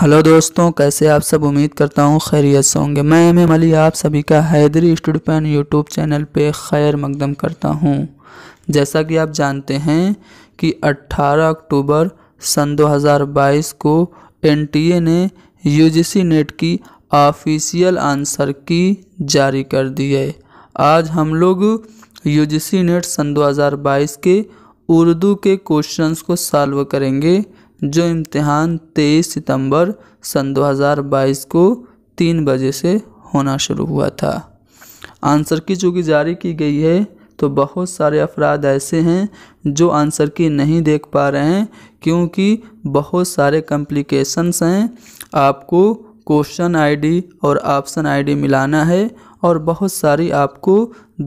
hello दोस्तों कैसे आप सब उम्मीद करता हूँ खैरियत से होंगे मैं एम एम अली आप सभी का हैदरी स्टूडपैन यूट्यूब चैनल पे खैर मकदम करता हूँ जैसा कि आप जानते हैं कि 18 अक्टूबर सन 2022 को एन ने यूजीसी नेट की ऑफिशियल आंसर की जारी कर दी है आज हम लोग यूजीसी नेट सन 2022 के उर्दू के क्वेश्चंस को सॉल्व करेंगे जो इम्तिहान 23 सितंबर सन 2022 को तीन बजे से होना शुरू हुआ था आंसर की चूँकि जारी की गई है तो बहुत सारे अफराद ऐसे हैं जो आंसर की नहीं देख पा रहे हैं क्योंकि बहुत सारे कम्प्लिकेशंस हैं आपको क्वेश्चन आईडी और ऑप्शन आईडी मिलाना है और बहुत सारी आपको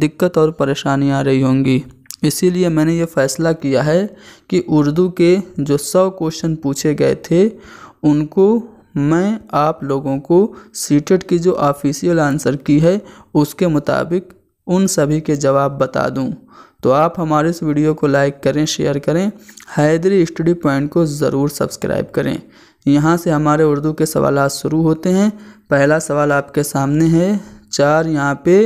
दिक्कत और परेशानी आ रही होंगी इसीलिए मैंने ये फ़ैसला किया है कि उर्दू के जो सौ क्वेश्चन पूछे गए थे उनको मैं आप लोगों को सीटेट की जो ऑफिशियल आंसर की है उसके मुताबिक उन सभी के जवाब बता दूं तो आप हमारे इस वीडियो को लाइक करें शेयर करें हैदरी स्टडी पॉइंट को ज़रूर सब्सक्राइब करें यहाँ से हमारे उर्दू के सवाल शुरू होते हैं पहला सवाल आपके सामने है चार यहाँ पे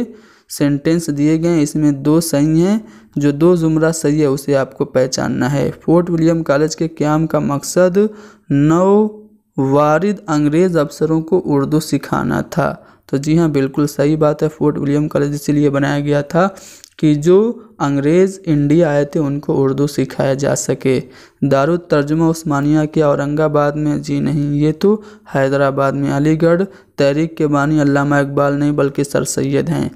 सेंटेंस दिए गए हैं इसमें दो सही हैं जो दो ज़ुमरा सही है उसे आपको पहचानना है फोर्ट विलियम कॉलेज के क्याम का मकसद नौ वारिद अंग्रेज़ अफसरों को उर्दू सिखाना था तो जी हाँ बिल्कुल सही बात है फोर्ट विलियम कॉलेज इसीलिए बनाया गया था कि जो अंग्रेज़ इंडिया आए थे उनको उर्दू सिखाया जा सके दारुल तर्जुमा उस्मानिया के औरंगाबाद में जी नहीं ये तो हैदराबाद में अलीगढ़ तहरीक के बानी अल्लामा इकबाल नहीं बल्कि सर सैद हैं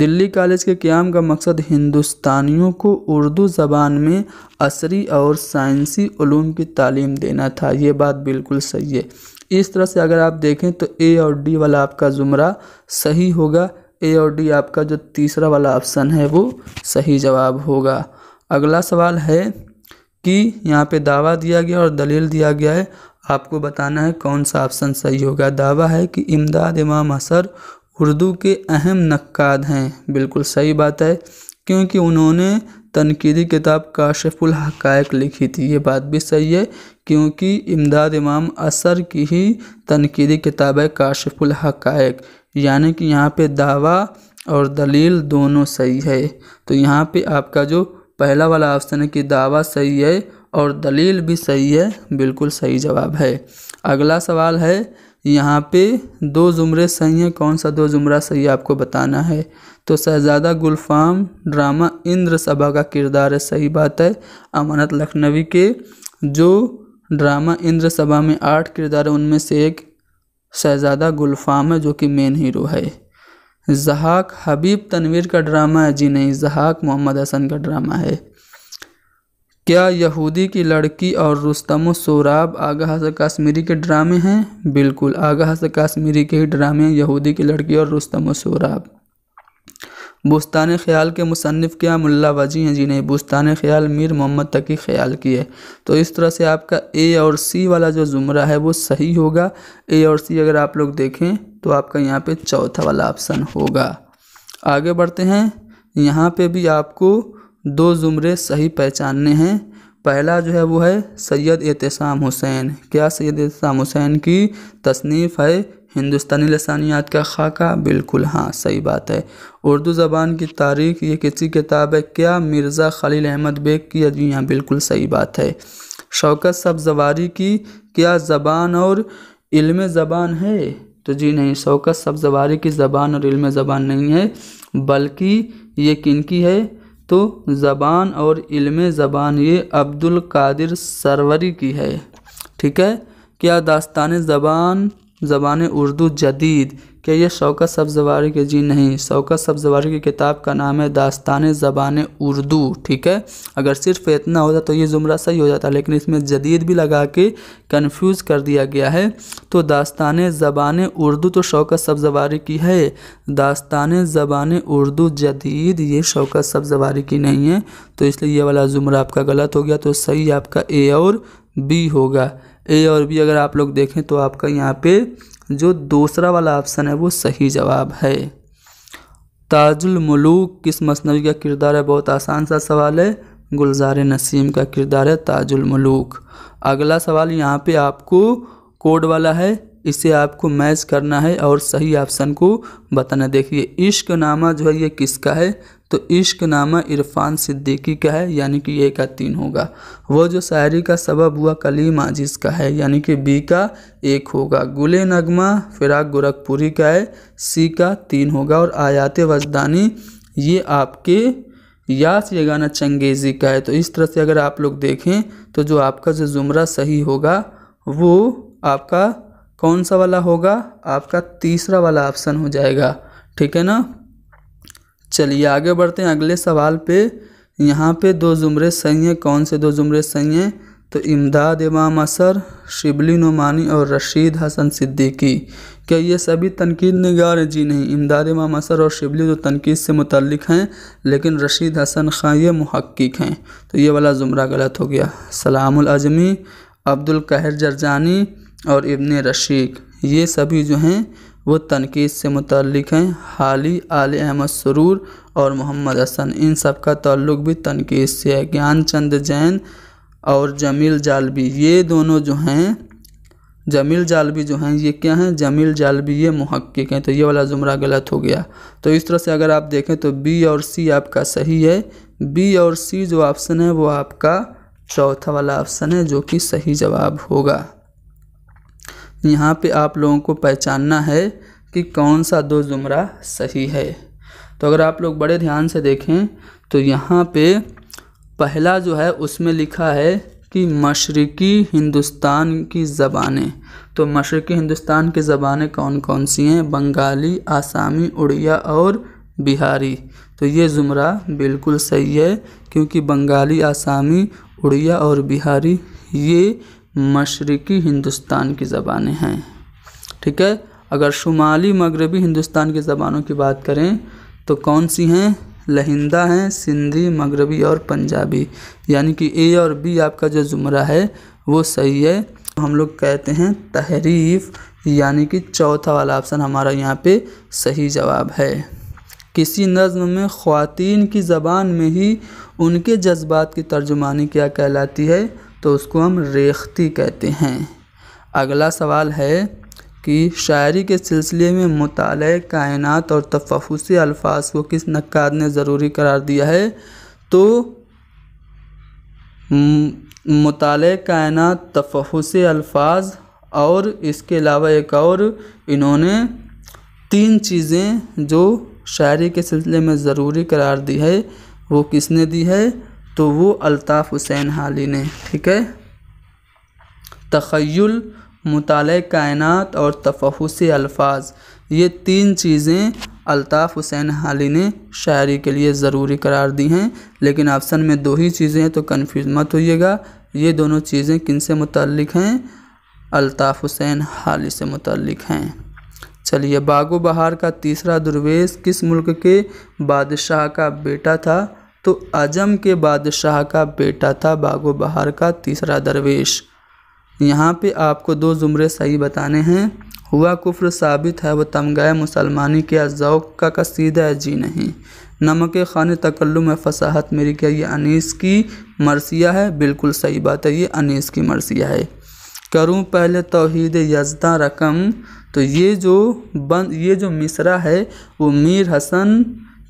दिल्ली कॉलेज के क़्याम का मकसद हिंदुस्तानियों को उर्दू ज़बान में असरी और साइंसी ूम की तालीम देना था ये बात बिल्कुल सही है इस तरह से अगर आप देखें तो ए और डी वाला आपका ज़ुमरा सही होगा ए और डी आपका जो तीसरा वाला ऑप्शन है वो सही जवाब होगा अगला सवाल है कि यहाँ पे दावा दिया गया और दलील दिया गया है आपको बताना है कौन सा ऑप्शन सही होगा दावा है कि इमदाद इमाम असर उर्दू के अहम नक्काद हैं बिल्कुल सही बात है क्योंकि उन्होंने तनकीदी किताब काशफुल हकायक लिखी थी ये बात भी सही है क्योंकि इमदाद इमाम असर की ही तनकीदी किताब है काशफुल हकायक यानी कि यहाँ पे दावा और दलील दोनों सही है तो यहाँ पे आपका जो पहला वाला ऑप्शन है कि दावा सही है और दलील भी सही है बिल्कुल सही जवाब है अगला सवाल है यहाँ पे दो ज़ुमरे सही हैं कौन सा दो ज़ुमरा सही है आपको बताना है तो शहज़ादा गुलफाम ड्रामा इंद्र सभा का किरदार है सही बात है अमानत लखनवी के जो ड्रामा इंद्र सभा में आठ किरदार हैं उनमें से एक शहज़ादा गुलफाम है जो कि मेन हीरो है जहाक हबीब तनवीर का ड्रामा है जी नहीं जहाक मोहम्मद हसन का ड्रामा है क्या यहूदी की लड़की और रुस्तम सोराब आगा हसन काश्मीरी के ड्रामे हैं बिल्कुल आगा हसन काश्मीरी के ही ड्रामे हैं यहूदी की लड़की और रुस्तम सोराब बुस्तान ख्याल के मुसनफ़ क्या मुल्ला वजी हैं जिन्हें बुस्तान ख्याल मीर मोहम्मद तकी ख्याल की है तो इस तरह से आपका ए और सी वाला जो ज़ुमरा है वो सही होगा ए और सी अगर आप लोग देखें तो आपका यहाँ पे चौथा वाला ऑप्शन होगा आगे बढ़ते हैं यहाँ पे भी आपको दो ज़ुमरे सही पहचानने हैं पहला जो है वो है सैयद एहतसाम हुसैन क्या सैयद एहतसाम हुसैन की तसनीफ़ है हिंदुस्तानी लसानियात का खाका बिल्कुल हाँ सही बात है उर्दू ज़बान की तारीख ये किसी किताब है क्या मिर्ज़ा खलील अहमद बेग की जी हाँ बिल्कुल सही बात है शौकत सब्जवारी की क्या ज़बान और इल्म ज़बान है तो जी नहीं शौकत सब्जवारी की ज़बान और इल्म ज़बान नहीं है बल्कि ये किन की है तो ज़बान और इल्म ज़बान ये अब्दुल कादिर सरवरी की है ठीक है क्या दास्तान ज़बान ज़बान उर्दू जदीद कि यह शौकत सब्जवारी के जी नहीं शौकत सब्जवारी की किताब का नाम है दास्तान ज़बान उर्दू ठीक है अगर सिर्फ इतना होता तो ये ज़ुमरा सही हो जाता लेकिन इसमें जदीद भी लगा के कन्फ्यूज़ कर दिया गया है तो दास्तान ज़बान उर्दू तो शौकत सब्जवारी की है दास्तान ज़बान उर्दू जदीद ये शौकत सब्जवारी की नहीं है तो इसलिए ये वाला ज़ुमरा आपका गलत हो गया तो सही आपका ए और बी होगा ए और बी अगर आप लोग देखें तो आपका यहाँ पे जो दूसरा वाला ऑप्शन है वो सही जवाब है ताजुल मलूक किस मसनवी का किरदार है बहुत आसान सा सवाल है गुलजार नसीम का किरदार है ताजुल मलूक अगला सवाल यहाँ पे आपको कोड वाला है इसे आपको मैच करना है और सही ऑप्शन को बताना देखिए इश्क नामा जो है ये किसका है तो इश्क नामा इरफान सिद्दीकी का है यानी कि ये का तीन होगा वो जो शायरी का सबब हुआ कलीम आजिज़ का है यानी कि बी का एक होगा गुले नगमा फिराक गोरखपुरी का है सी का तीन होगा और आयात वजदानी ये आपके यास ये गाना चंगेज़ी का है तो इस तरह से अगर आप लोग देखें तो जो आपका जो ज़ुमरा सही होगा वो आपका कौन सा वाला होगा आपका तीसरा वाला ऑप्शन हो जाएगा ठीक है ना चलिए आगे बढ़ते हैं अगले सवाल पे यहाँ पे दो ज़ुमरे सही हैं कौन से दो ज़ुमरे सही हैं तो इमदाद इमाम असर शिबली नुमानी और रशीद हसन सिद्दीकी क्या ये सभी तनकीद नगार हैं जी नहीं इमदाद इमाम असर और शिबली तो तनकीद से मुतल हैं लेकिन रशीद हसन खां ये महक्क हैं तो ये वाला ज़ुमरा गलत हो गया सलामुल अजमी अब्दुल कहर जरजानी और इबन रशीक ये सभी जो हैं वो तनकीद से मुतल हैं हाली आल अहमद सरूर और मोहम्मद हसन इन सब का ताल्लुक भी तनकीद से है ज्ञानचंद जैन और जमील जालवी ये दोनों जो हैं जमील जालवी जो हैं ये क्या हैं जमील जालवी ये महक्क हैं तो ये वाला ज़ुमरा गलत हो गया तो इस तरह से अगर आप देखें तो बी और सी आपका सही है बी और सी जो ऑप्शन है वो आपका चौथा वाला ऑप्शन है जो कि सही जवाब होगा यहाँ पे आप लोगों को पहचानना है कि कौन सा दो ज़ुमरा सही है तो अगर आप लोग बड़े ध्यान से देखें तो यहाँ पे पहला जो है उसमें लिखा है कि मशरक़ी हिंदुस्तान की ज़बानें तो मशरक़ी हिंदुस्तान की ज़बानें कौन कौन सी हैं बंगाली आसामी उड़िया और बिहारी तो ये ज़ुमरा बिल्कुल सही है क्योंकि बंगाली आसामी उड़िया और बिहारी ये मशरक़ी हिंदुस्तान की ज़बानें हैं ठीक है अगर शुमाली मगरबी हिंदुस्तान की ज़बानों की बात करें तो कौन सी हैं लहिंदा हैं सिंधी मगरबी और पंजाबी यानी कि ए और बी आपका जो ज़ुमरा है वो सही है हम लोग कहते हैं तहरीफ यानी कि चौथा वाला ऑप्शन हमारा यहाँ पे सही जवाब है किसी नज़म में ख़्वात की ज़बान में ही उनके जज्बात की तर्जुमानी क्या कहलाती है तो उसको हम रेख्ती कहते हैं अगला सवाल है कि शायरी के सिलसिले में मताल कायनात और तफहूसी अल्फाज को किस नक्काद ने ज़रूरी करार दिया है तो मताल कायनात तफहूसी अल्फाज और इसके अलावा एक और इन्होंने तीन चीज़ें जो शायरी के सिलसिले में ज़रूरी करार दी है वो किसने दी है तो वो अल्ताफ़ हुसैन हाली ने ठीक है तखयल मुताल कायनत और तफहस अल्फाज ये तीन चीज़ें अल्ताफ़ हुसैन हाली ने शायरी के लिए ज़रूरी करार दी हैं लेकिन ऑप्शन में दो ही चीज़ें हैं तो कन्फ्यूज मत होइएगा ये दोनों चीज़ें किन से मुतलक हैं अल्ताफ़ हुसैन हाली से मुतलक हैं चलिए बागो बहार का तीसरा दुर्वेश किस मुल्क के बादशाह का बेटा था तो अजम के बादशाह का बेटा था बागो बहार का तीसरा दरवेश यहाँ पे आपको दो ज़ुमरे सही बताने हैं हुआ कुफ्र साबित है वह तमगा मुसलमानी के अजौक का कसीदा है जी नहीं नमक खान तकल्लुम फसाहत मेरी क्या ये अनीस की मरसिया है बिल्कुल सही बात है ये अनीस की मरसिया है करूँ पहले तोहद यजदा रकम तो ये जो बंद ये जो मिसरा है वो मीर हसन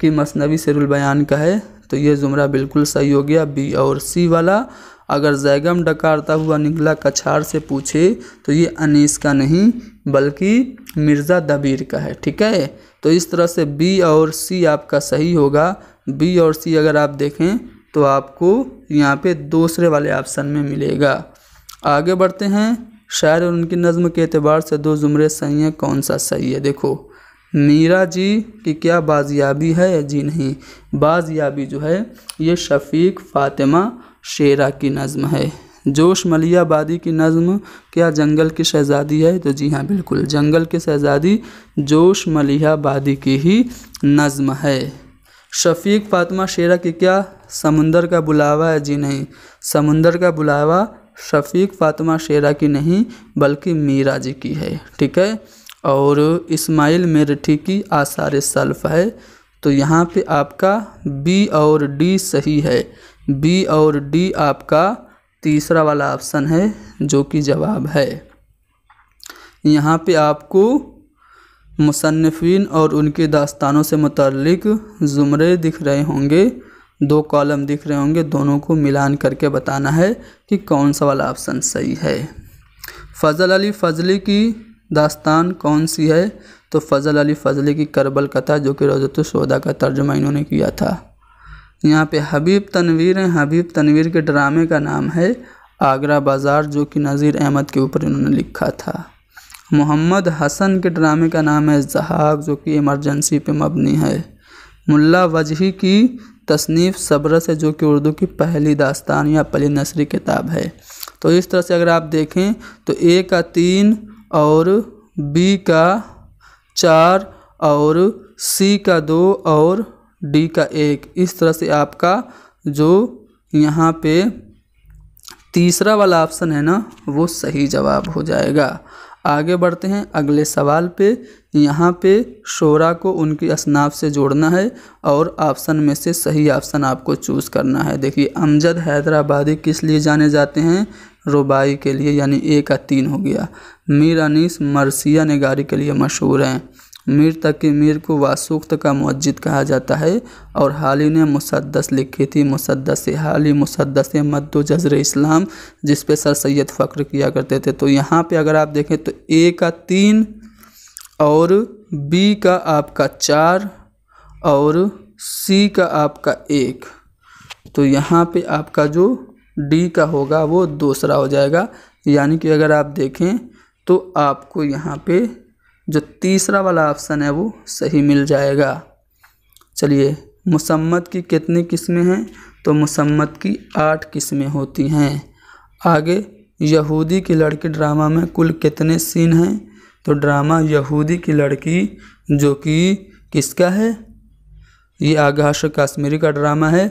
की मसनवी सरुल का है तो ये जुमरा बिल्कुल सही हो गया बी और सी वाला अगर जैगम डकारता हुआ निकला कछार से पूछे तो ये अनीस का नहीं बल्कि मिर्ज़ा दबीर का है ठीक है तो इस तरह से बी और सी आपका सही होगा बी और सी अगर आप देखें तो आपको यहाँ पे दूसरे वाले ऑप्शन में मिलेगा आगे बढ़ते हैं शायर और उनकी नज़म के अतबार से दो जुमरे सही हैं कौन सा सही है देखो मीरा जी की क्या बाजियाबी है जी नहीं बाजियाबी जो है ये शफीक फातिमा शेरा की नज़म है जोश मलियाबादी की नज़म क्या जंगल की शहज़ादी है तो जी हाँ बिल्कुल जंगल की शहज़ादी जोश मलियाबादी की ही नज़म है शफीक फातिमा शेरा की क्या समुंदर का बुलावा है जी नहीं समुंदर का बुलावा शफीक फातिमा शेरा की नहीं बल्कि मीरा जी की है ठीक है और इस्माइल मेरठी की आसार सल्फ है तो यहाँ पे आपका बी और डी सही है बी और डी आपका तीसरा वाला ऑप्शन है जो कि जवाब है यहाँ पे आपको मुसनफिन और उनके दास्तानों से मुतलक ज़ुमरे दिख रहे होंगे दो कॉलम दिख रहे होंगे दोनों को मिलान करके बताना है कि कौन सा वाला ऑप्शन सही है फ़जल अली फ़जली की दास्तान कौन सी है तो फ़ज़ल अली फ़जली की करबल कथा जो कि रोज़तुलसोदा का तर्जुमा इन्होंने किया था यहाँ पे हबीब तनवीर हैं हबीब तनवीर के ड्रामे का नाम है आगरा बाज़ार जो कि नज़ीर अहमद के ऊपर इन्होंने लिखा था मोहम्मद हसन के ड्रामे का नाम है जहाक जो कि इमरजेंसी पे मबनी है मुल्ला वजही की तसनीफ़ सबरस है जो कि उर्दू की पहली दास्तान या पहली नसरी किताब है तो इस तरह से अगर आप देखें तो एक का तीन और बी का चार और सी का दो और डी का एक इस तरह से आपका जो यहाँ पे तीसरा वाला ऑप्शन है ना वो सही जवाब हो जाएगा आगे बढ़ते हैं अगले सवाल पे यहाँ पे शोरा को उनकी असनाफ से जोड़ना है और ऑप्शन में से सही ऑप्शन आपको चूज़ करना है देखिए अमजद हैदराबादी किस लिए जाने जाते हैं रुबाई के लिए यानी ए का तीन हो गया मीर अनीस मरसिया नगारी के लिए मशहूर हैं मीर तकी मीर को वासूक्त का मस्जिद कहा जाता है और हाल ही ने मुसदस लिखी थी मुसदस हाली मुसदस मद्दो जजर इस्लाम जिस पे सर सैद फ़ख्र किया करते थे तो यहाँ पे अगर आप देखें तो ए का तीन और बी का आपका चार और सी का आपका एक तो यहाँ पे आपका जो डी का होगा वो दूसरा हो जाएगा यानी कि अगर आप देखें तो आपको यहाँ पे जो तीसरा वाला ऑप्शन है वो सही मिल जाएगा चलिए मुसम्मत की कितनी किस्में हैं तो मुसम्मत की आठ किस्में होती हैं आगे यहूदी की लड़की ड्रामा में कुल कितने सीन हैं तो ड्रामा यहूदी की लड़की जो कि किसका है ये आगाश काश्मीरी का ड्रामा है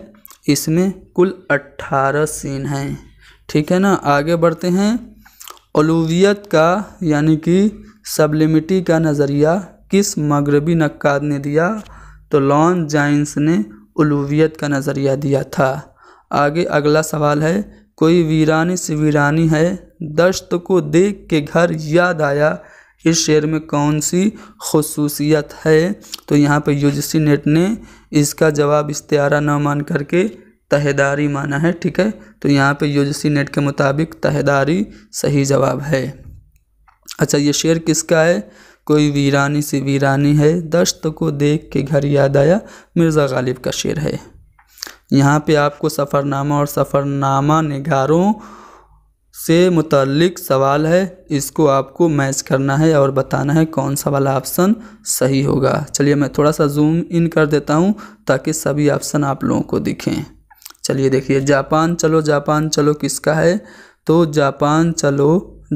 इसमें कुल अट्ठारह सीन हैं ठीक है ना आगे बढ़ते हैं अलूवियत का यानी कि सबलिमिटी का नज़रिया किस मगरबी नक्काद ने दिया तो लॉन जाइंस ने अलूवियत का नज़रिया दिया था आगे अगला सवाल है कोई वीरानी से वीरानी है दश्त को देख के घर याद आया इस शेयर में कौन सी खसूसियत है तो यहाँ पर यू नेट ने इसका जवाब इश्तारा न मान करके तहदारी माना है ठीक है तो यहाँ पर यू नेट के मुताबिक तहदारी सही जवाब है अच्छा ये शेर किसका है कोई वीरानी से वीरानी है दश्त को देख के घर याद आया मिर्ज़ा गालिब का शेर है यहाँ पे आपको सफ़रनामा और सफ़रनामा निगारों से मुतलिक सवाल है इसको आपको मैच करना है और बताना है कौन सा वाला ऑप्शन सही होगा चलिए मैं थोड़ा सा जूम इन कर देता हूँ ताकि सभी ऑप्शन आप लोगों को दिखें चलिए देखिए जापान चलो जापान चलो किसका है तो जापान चलो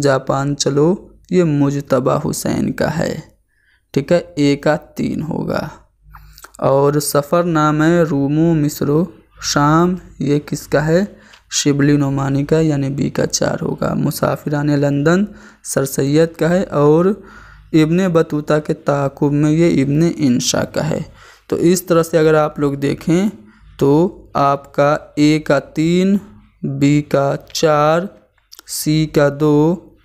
जापान चलो ये मुजतबा हुसैन का है ठीक है ए का तीन होगा और सफ़र नाम है रूमो मिसरो शाम ये किसका है शिबली नुमानी का यानी बी का चार होगा मुसाफिरान लंदन सर सैद का है और इबन बतूता के ताकुब में ये इबन इंशा का है तो इस तरह से अगर आप लोग देखें तो आपका ए का तीन बी का चार सी का दो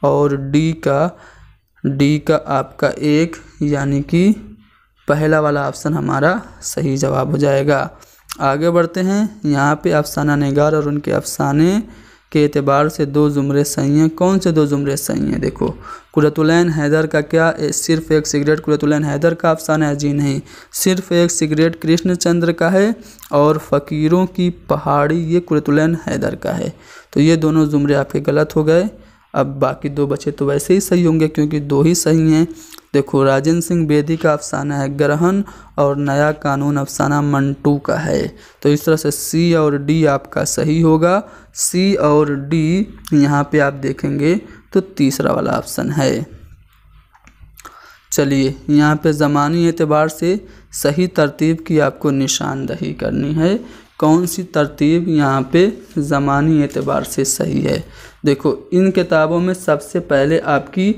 और डी का डी का आपका एक यानी कि पहला वाला ऑप्शन हमारा सही जवाब हो जाएगा आगे बढ़ते हैं यहाँ पे अफसाना नगार और उनके अफसाने के अतबार से दो ज़ुमरे सही हैं कौन से दो ज़ुमरे सही हैं देखो कुरतुलैन हैदर का क्या ए, सिर्फ एक सिगरेट कुरतुलैन हैदर का अफसाना है जी नहीं सिर्फ एक सिगरेट कृष्णचंद्र का है और फ़कीरों की पहाड़ी ये कुरतुलैन हैदर का है तो ये दोनों ज़ुमरे आपके गलत हो गए अब बाकी दो बचे तो वैसे ही सही होंगे क्योंकि दो ही सही हैं देखो राजेंद्र सिंह बेदी का अफसाना है ग्रहण और नया कानून अफसाना मंटू का है तो इस तरह से सी और डी आपका सही होगा सी और डी यहाँ पे आप देखेंगे तो तीसरा वाला ऑप्शन है चलिए यहाँ पे ज़मानी एतबार से सही तरतीब की आपको निशानदही करनी है कौन सी तरतीब यहाँ पे ज़मानी एतबार से सही है देखो इन किताबों में सबसे पहले आपकी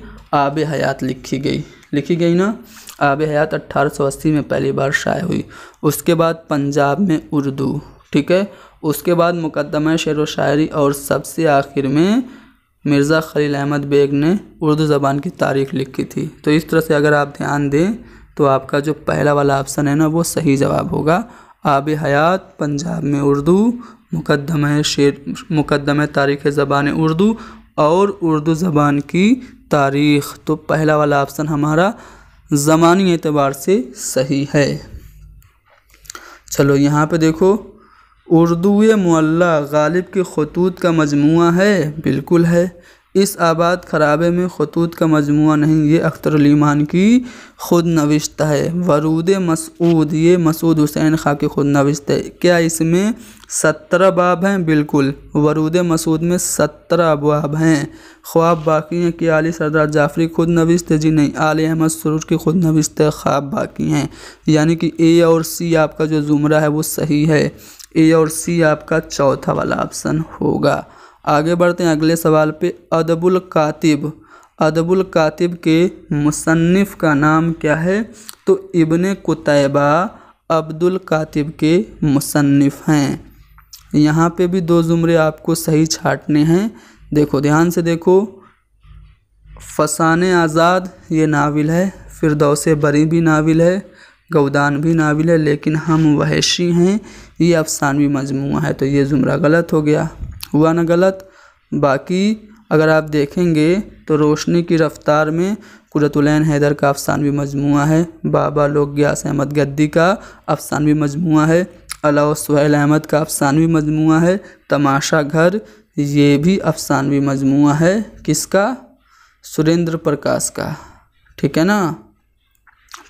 आब हयात लिखी गई लिखी गई ना आब हयात अट्ठारह में पहली बार शाये हुई उसके बाद पंजाब में उर्दू ठीक है उसके बाद मुकदमा शेर व शायरी और सबसे आखिर में मिर्ज़ा खलील अहमद बेग ने उर्दू ज़बान की तारीख लिखी थी तो इस तरह से अगर आप ध्यान दें तो आपका जो पहला वाला ऑप्शन है ना वो सही जवाब होगा आब हयात पंजाब में उर्दू मुकदम शेर मुकदम तारीख़ ज़बान उर्दू और उर्दू ज़बान की तारीख़ तो पहला वाला ऑप्शन हमारा ज़मानी एतबार से सही है चलो यहाँ पे देखो उर्दू मल्ला गालिब के खतूत का मजमू है बिल्कुल है इस आबाद खराबे में खतूत का मजमू नहीं ये अख्तर अलीमान की खुद नविश्त है वरूद मसूद ये मसूद हुसैन खां की खुद नविश्त है क्या इसमें सत्रह बाब हैं बिल्कुल वरूद मसूद में सत्रह अबाब हैं ख्वाब बाकी हैं कि आली सरदार जाफरी खुद नविश्त है जी नहीं आल अहमद सरूर की खुद नविश्त है ख्वाब बाकी हैं यानी कि ए और सी आपका जो ज़ुमरा है वो सही है ए और सी आपका चौथा वाला ऑप्शन होगा आगे बढ़ते हैं अगले सवाल पे अदबुल कातिब अदबुल कातिब के मुसन्फ़ का नाम क्या है तो इबन कुतैबा अब्दुल कातिब के मुसन्फ़ हैं यहाँ पे भी दो ज़ुमरे आपको सही छाटने हैं देखो ध्यान से देखो फसान आज़ाद ये नावल है फिर दौसे बरी भी नावल है गौदान भी नावल है लेकिन हम वहशी हैं ये अफसानवी मजमू है तो ये ज़ुमरा गलत हो गया हुआ ना गलत बाकी अगर आप देखेंगे तो रोशनी की रफ्तार में कुरतुलैन हैदर का अफसानवी मजमू है बाबा लोग ग्यास अहमद गद्दी का अफसानवी मजमू है अलाउ सहेल अहमद का अफसानवी मजमू है तमाशा घर ये भी अफसानवी मजमू है किसका सुरेंद्र प्रकाश का ठीक है ना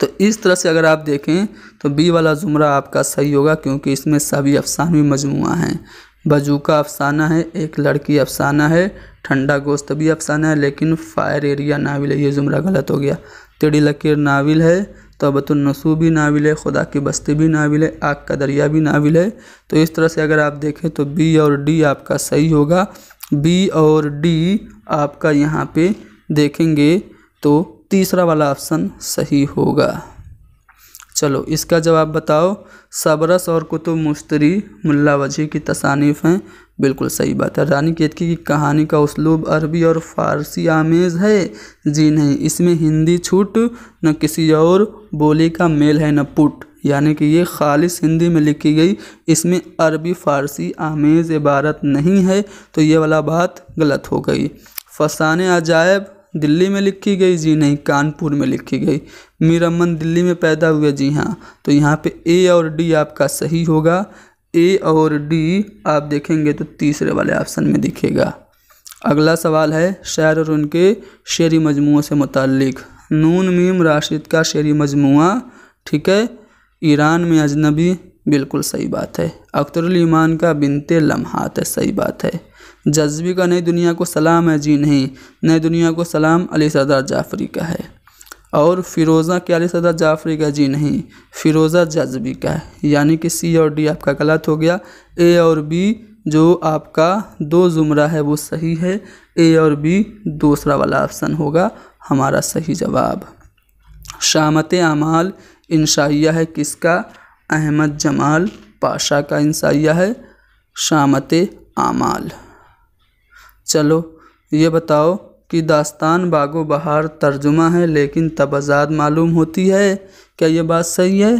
तो इस तरह से अगर आप देखें तो बी वाला ज़ुमरा आपका सही होगा क्योंकि इसमें सभी अफसानवी मजमू हैं बजूका अफसाना है एक लड़की अफसाना है ठंडा गोश्त भी अफसाना है लेकिन फायर एरिया नाविल है ये जुमरा गलत हो गया तेड़ी लकीर नाविल है तोबतुलनसू भी नाविल है खुदा की बस्ती भी नाविल है आग का दरिया भी नाविल है तो इस तरह से अगर आप देखें तो बी और डी आपका सही होगा बी और डी आपका यहाँ पे देखेंगे तो तीसरा वाला ऑप्शन सही होगा चलो इसका जवाब बताओ सबरस और कुतुब मुश्तरी मुल्ला वजी की तसानीफ़ हैं बिल्कुल सही बात है रानी केतकी की कहानी का उसलूब अरबी और फारसी आमेज है जी नहीं इसमें हिंदी छूट न किसी और बोली का मेल है न पुट यानी कि ये खालिस हिंदी में लिखी गई इसमें अरबी फारसी आमेज़ इबारत नहीं है तो ये वाला बात गलत हो गई फसाने अजायब दिल्ली में लिखी गई जी नहीं कानपुर में लिखी गई मीर दिल्ली में पैदा हुए जी हाँ तो यहाँ पे ए और डी आपका सही होगा ए और डी आप देखेंगे तो तीसरे वाले ऑप्शन में दिखेगा अगला सवाल है शायर और उनके शेरी मजमू से मुतल नून मीम राशिद का शेरी मजमू ठीक है ईरान में अजनबी बिल्कुल सही बात है अख्तरलीमान ईमान का बिनते लम्हात तो है सही बात है जज्बी का नई दुनिया को सलाम है जी नहीं नई दुनिया को सलाम अली सदार जाफरी का है और फिरोज़ा के अली सदार जाफरी का जी नहीं फिरोज़ा जज्बी का है यानी कि सी और डी आपका गलत हो गया ए और बी जो आपका दो ज़ुमरा है वो सही है ए और बी दूसरा वाला ऑप्शन होगा हमारा सही जवाब शामत अमाल इंशाइया है किसका अहमद जमाल पाशा का इंसाइया है शामत आमाल चलो ये बताओ कि दास्तान बागो बहार तर्जुमा है लेकिन आज़ाद मालूम होती है क्या ये बात सही है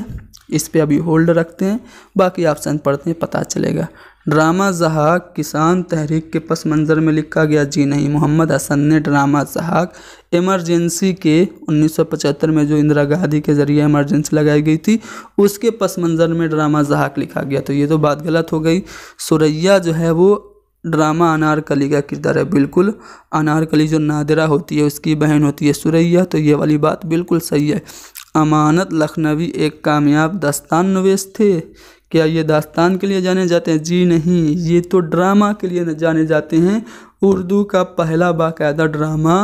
इस पे अभी होल्ड रखते हैं बाकी ऑप्शन पढ़ते हैं पता चलेगा ड्रामा जहाक किसान तहरीक के पस मंज़र में लिखा गया जी नहीं मोहम्मद हसन ने ड्रामा जहाक इमरजेंसी के 1975 में जो इंदिरा गांधी के ज़रिए इमरजेंसी लगाई गई थी उसके पस मंज़र में ड्रामा जहाक लिखा गया तो ये तो बात गलत हो गई सुरैया जो है वो ड्रामा अनारकली का किरदार है बिल्कुल अनारकली जो नादरा होती है उसकी बहन होती है सुरैया तो ये वाली बात बिल्कुल सही है अमानत लखनवी एक कामयाब दास्तान नवेश थे क्या ये दास्तान के लिए जाने जाते हैं जी नहीं ये तो ड्रामा के लिए जाने जाते हैं उर्दू का पहला बाकायदा ड्रामा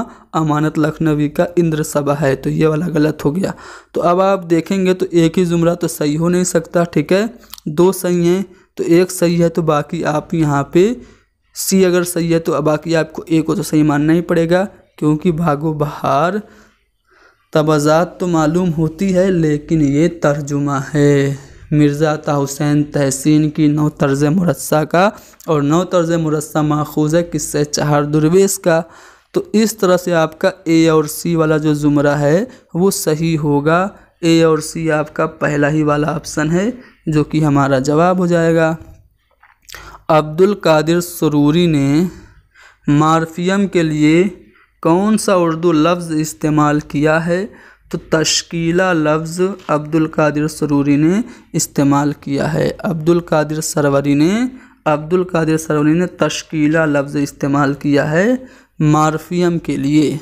अमानत लखनवी का इंद्र सभा है तो ये वाला गलत हो गया तो अब आप देखेंगे तो एक ही जुमरा तो सही हो नहीं सकता ठीक है दो सही हैं तो एक सही है तो बाकी आप यहाँ पे सी अगर सही है तो बाकी आपको ए को तो सही मानना ही पड़ेगा क्योंकि भागो बहार तबाजात तो मालूम होती है लेकिन ये तर्जुमा है मिर्ज़ा ता हुसैन तहसीन की नौ तर्ज मुरस्सा का और नौ तर्ज मुरस्सा माखूज है किससे चार दुरवेश का तो इस तरह से आपका ए और सी वाला जो ज़ुमरा है वो सही होगा ए और सी आपका पहला ही वाला ऑप्शन है जो कि हमारा जवाब हो जाएगा अब्दुल कादिर सरूरी ने मारफियम के लिए कौन सा उर्दू लफ्ज़ इस्तेमाल किया है तो तश्कीला लफ्ज़ अब्दुल कादिर सरूरी ने इस्तेमाल किया है अब्दुल कादिर सरवरी ने अब्दुल कादिर सरवरी ने तशकीला लफ्ज़ इस्तेमाल किया है मारफियम के लिए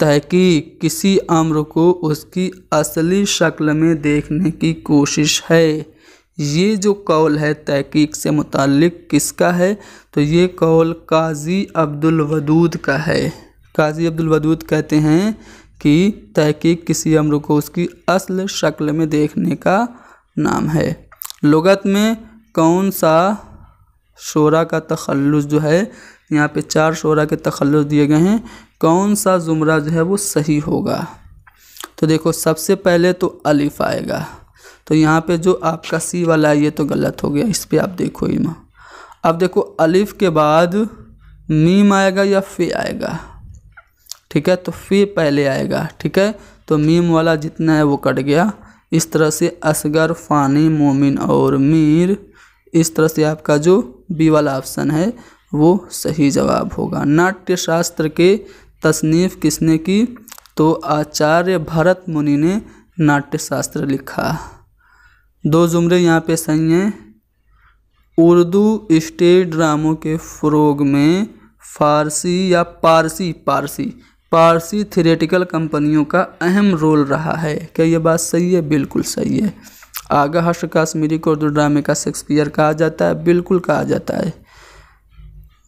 तहकीक किसी अम्र को उसकी असली शक्ल में देखने की कोशिश है ये जो कौल है तहकीक से मुतक़ किसका है तो ये कौल काजी अब्दुल वदूद का है काजी अब्दुल वदूद कहते हैं कि तहकीक किसी अम्र को उसकी असल शक्ल में देखने का नाम है लगत में कौन सा शोरा का तखलस जो है यहाँ पे चार शोरा के तखलस दिए गए हैं कौन सा ज़ुमरा जो है वो सही होगा तो देखो सबसे पहले तो अलिफ आएगा तो यहाँ पे जो आपका सी वाला है ये तो गलत हो गया इस पर आप देखो इमा अब देखो अलिफ के बाद मीम आएगा या फे आएगा ठीक है तो फे पहले आएगा ठीक है तो मीम वाला जितना है वो कट गया इस तरह से असगर फ़ानी मोमिन और मीर इस तरह से आपका जो बी वाला ऑप्शन है वो सही जवाब होगा नाट्य शास्त्र के तसनीफ़ किसने की तो आचार्य भरत मुनि ने नाट्य शास्त्र लिखा दो जुमरे यहाँ पे सही हैं उर्दू स्टेट ड्रामों के फ़रोग में फारसी या पारसी पारसी पारसी थेरेटिकल कंपनियों का अहम रोल रहा है क्या ये बात सही है बिल्कुल सही है आगा हर्ष काश्मीरी को उर्दू ड्रामे का शेक्सपियर कहा जाता है बिल्कुल कहा जाता है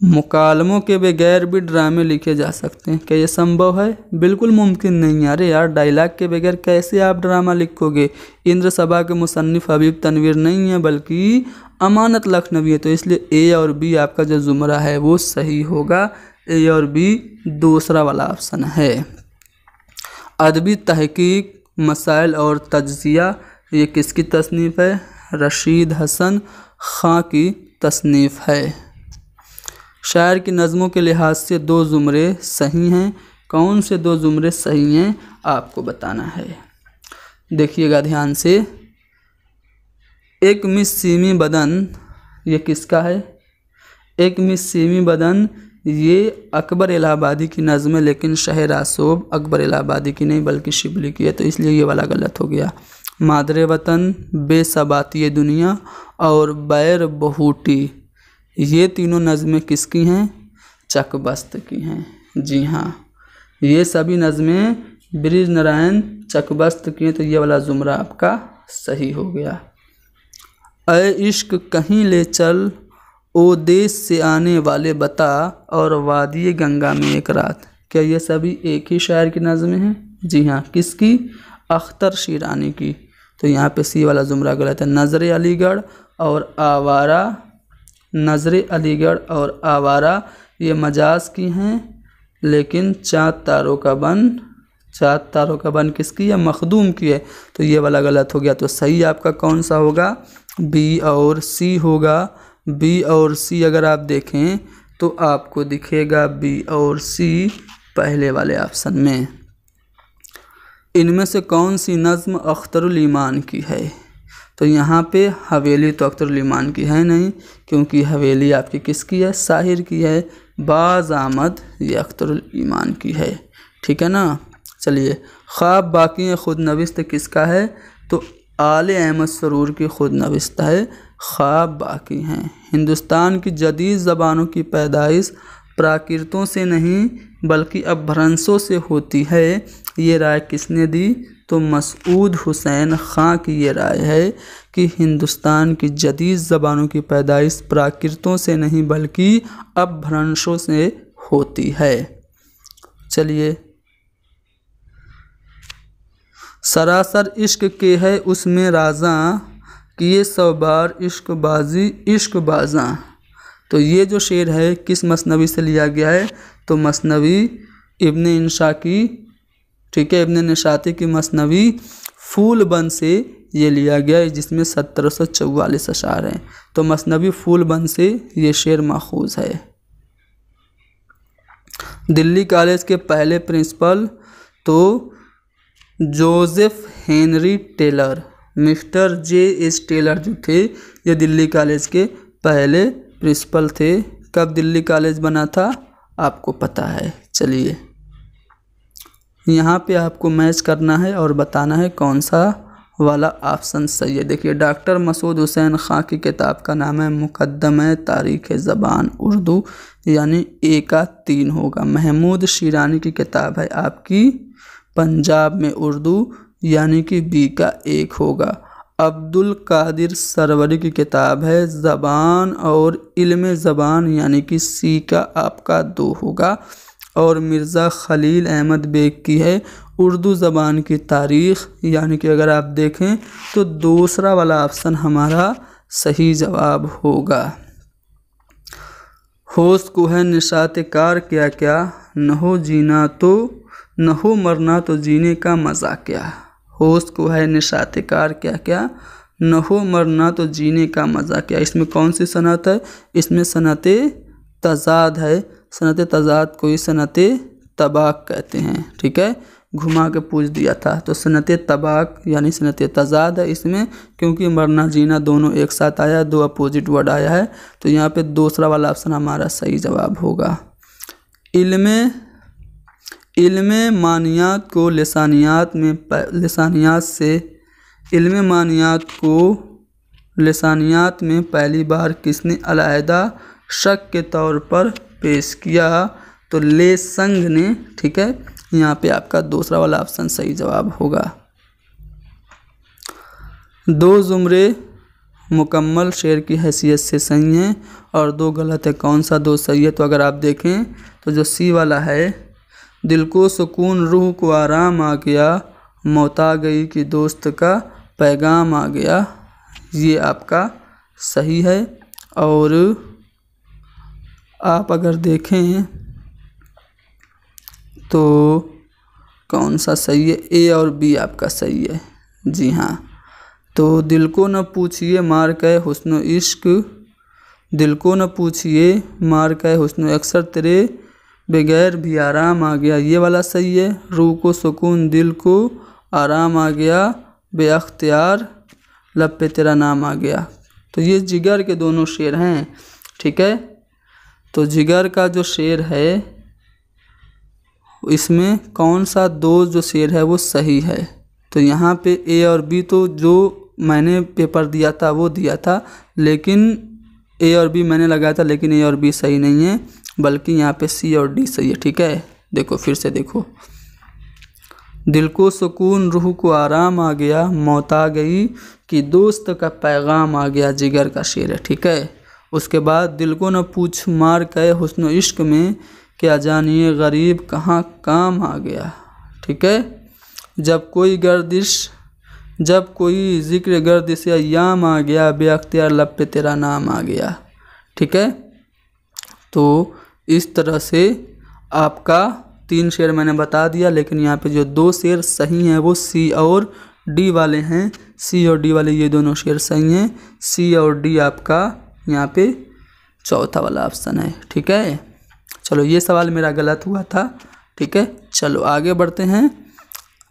मुकालमों के बगैर भी ड्रामे लिखे जा सकते हैं क्या ये संभव है बिल्कुल मुमकिन नहीं अरे यार डायलॉग के बगैर कैसे आप ड्रामा लिखोगे इंद्र सभा के मुसनफ़ हबीब तनवीर नहीं है बल्कि अमानत लखनवी है तो इसलिए ए और बी आपका जो जुमरा है वो सही होगा ए और बी दूसरा वाला ऑप्शन है अदबी तहकीक मसाइल और तजिया ये किसकी तसनीफ़ है रशीद हसन खां की तसनीफ़ है शायर की नज़मों के लिहाज से दो ज़ुमरे सही हैं कौन से दो ज़ुमरे सही हैं आपको बताना है देखिएगा ध्यान से एक मिस सीमी बदन ये किसका है एक मिस सीमी बदन ये अकबर इलाहाबादी की नज़म है लेकिन शहर आसोब अकबर इलाहाबादी की नहीं बल्कि शिबली की है तो इसलिए ये वाला गलत हो गया मादरे वतन बेसबाती दुनिया और बैर बहूटी ये तीनों नज़में किसकी हैं चकबस्त की हैं जी हाँ ये सभी नज़में ब्रिज नारायण चकबस्त की हैं तो ये वाला जुमरा आपका सही हो गया अय इश्क कहीं ले चल ओ देश से आने वाले बता और वादी गंगा में एक रात क्या ये सभी एक ही शायर की नज़में हैं जी हाँ किसकी अख्तर शीरानी की तो यहाँ पे सी वाला जुमरा गलत है नज़र अलीगढ़ और आवारा नजर अलीगढ़ और आवारा ये मजाज की हैं लेकिन चाँद तारों का बन चाँद तारों का बन किसकी है मखदूम की है तो ये वाला गलत हो गया तो सही आपका कौन सा होगा बी और सी होगा बी और सी अगर आप देखें तो आपको दिखेगा बी और सी पहले वाले ऑप्शन में इनमें से कौन सी नज़म अख्तरुल ईमान की है तो यहाँ पे हवेली तो अख्तर लिमान की है नहीं क्योंकि हवेली आपकी किसकी है साहिर की है बाज़ आमद ये अख्तर ईमान की है ठीक है ना चलिए ख्वाब बाकी खुद नविस्त किसका है तो आल अहमद सरूर की खुद नविस्त है ख्वाब बाकी हैं हिंदुस्तान की जदीद ज़बानों की पैदाइश प्राकृतों से नहीं बल्कि अभ्रंशों से होती है ये राय किसने दी तो मसूद हुसैन खां की ये राय है कि हिंदुस्तान की जदीद ज़बानों की पैदाइश प्राकृतों से नहीं बल्कि अपभ्रंशों से होती है चलिए सरासर इश्क के है उसमें राजा किए सौ बार इश्क बाजी इश्क बाजा तो ये जो शेर है किस मसनवी से लिया गया है तो मसनवी इब्ने इंशा की ठीक है इब्ने नशाती की मसनवी बन से ये लिया गया है जिसमें सत्रह सौ चौवालीस अशार हैं तो मसनवी बन से ये शेर माखूज है दिल्ली कॉलेज के पहले प्रिंसिपल तो Joseph Henry Taylor mister J S Taylor जो थे ये दिल्ली कॉलेज के पहले प्रिंसिपल थे कब दिल्ली कॉलेज बना था आपको पता है चलिए यहाँ पे आपको मैच करना है और बताना है कौन सा वाला ऑप्शन सही है देखिए डॉक्टर मसूद हुसैन खां की किताब का नाम है मुकदम तारीख ज़बान उर्दू यानी ए का तीन होगा महमूद शीरानी की किताब है आपकी पंजाब में उर्दू यानी कि बी का एक होगा अब्दुल कादिर सरवरी की किताब है ज़बान और इल्म ज़बान यानी कि सी का आपका दो होगा और मिर्ज़ा ख़लील अहमद बेग की है उर्दू ज़बान की तारीख़ यानी कि अगर आप देखें तो दूसरा वाला ऑप्शन हमारा सही जवाब होगा होश को है निशात कार क्या क्या न हो जीना तो न हो मरना तो जीने का मज़ा क्या होश को है निशात कार क्या क्या न हो मरना तो जीने का मज़ा क्या इसमें कौन सी सनत है इसमें सनत तजाद है सनत तजाद को ही सनत तबाक कहते हैं ठीक है घुमा के पूछ दिया था तो सनत तबाक यानी सनत तजाद है इसमें क्योंकि मरना जीना दोनों एक साथ आया दो अपोजिट वर्ड आया है तो यहाँ पे दूसरा वाला ऑप्शन हमारा सही जवाब होगा इल्म इल्म मानियात को लसानियात में लसानियात से इल्म मानियात को लसानियात में पहली बार किसने अलाहदा शक के तौर पर पेश किया तो ले संघ ने ठीक है यहाँ पे आपका दूसरा वाला ऑप्शन सही जवाब होगा दो जुमरे मुकम्मल शेर की हैसियत से सही हैं और दो गलत है कौन सा दो सही है तो अगर आप देखें तो जो सी वाला है दिल को सुकून रूह को आराम आ गया मोता गई कि दोस्त का पैगाम आ गया ये आपका सही है और आप अगर देखें तो कौन सा सही है ए और बी आपका सही है जी हाँ तो दिल को न पूछिए मार है हुसन इश्क दिल को न पूछिए मार कह हुसन अक्सर तेरे बगैर भी आराम आ गया ये वाला सही है रूह को सुकून दिल को आराम आ गया अख्तियार लब पे तेरा नाम आ गया तो ये जिगर के दोनों शेर हैं ठीक है तो जिगर का जो शेर है इसमें कौन सा दो जो शेर है वो सही है तो यहाँ पे ए और बी तो जो मैंने पेपर दिया था वो दिया था लेकिन ए और बी मैंने लगाया था लेकिन ए और बी सही नहीं है बल्कि यहाँ पे सी और डी सही है ठीक है देखो फिर से देखो दिल को सुकून रूह को आराम आ गया मौत आ गई कि दोस्त का पैगाम आ गया जिगर का शेर है ठीक है उसके बाद दिल को न पूछ मार के हुसन इश्क में क्या जानिए गरीब कहाँ काम आ गया ठीक है जब कोई गर्दिश जब कोई ज़िक्र गर्दिश या याम आ गया बे अख्तियार लब पे तेरा नाम आ गया ठीक है तो इस तरह से आपका तीन शेर मैंने बता दिया लेकिन यहाँ पे जो दो शेर सही हैं वो सी और डी वाले हैं सी और डी वाले ये दोनों शेर सही हैं सी और डी आपका यहाँ पे चौथा वाला ऑप्शन है ठीक है चलो ये सवाल मेरा गलत हुआ था ठीक है चलो आगे बढ़ते हैं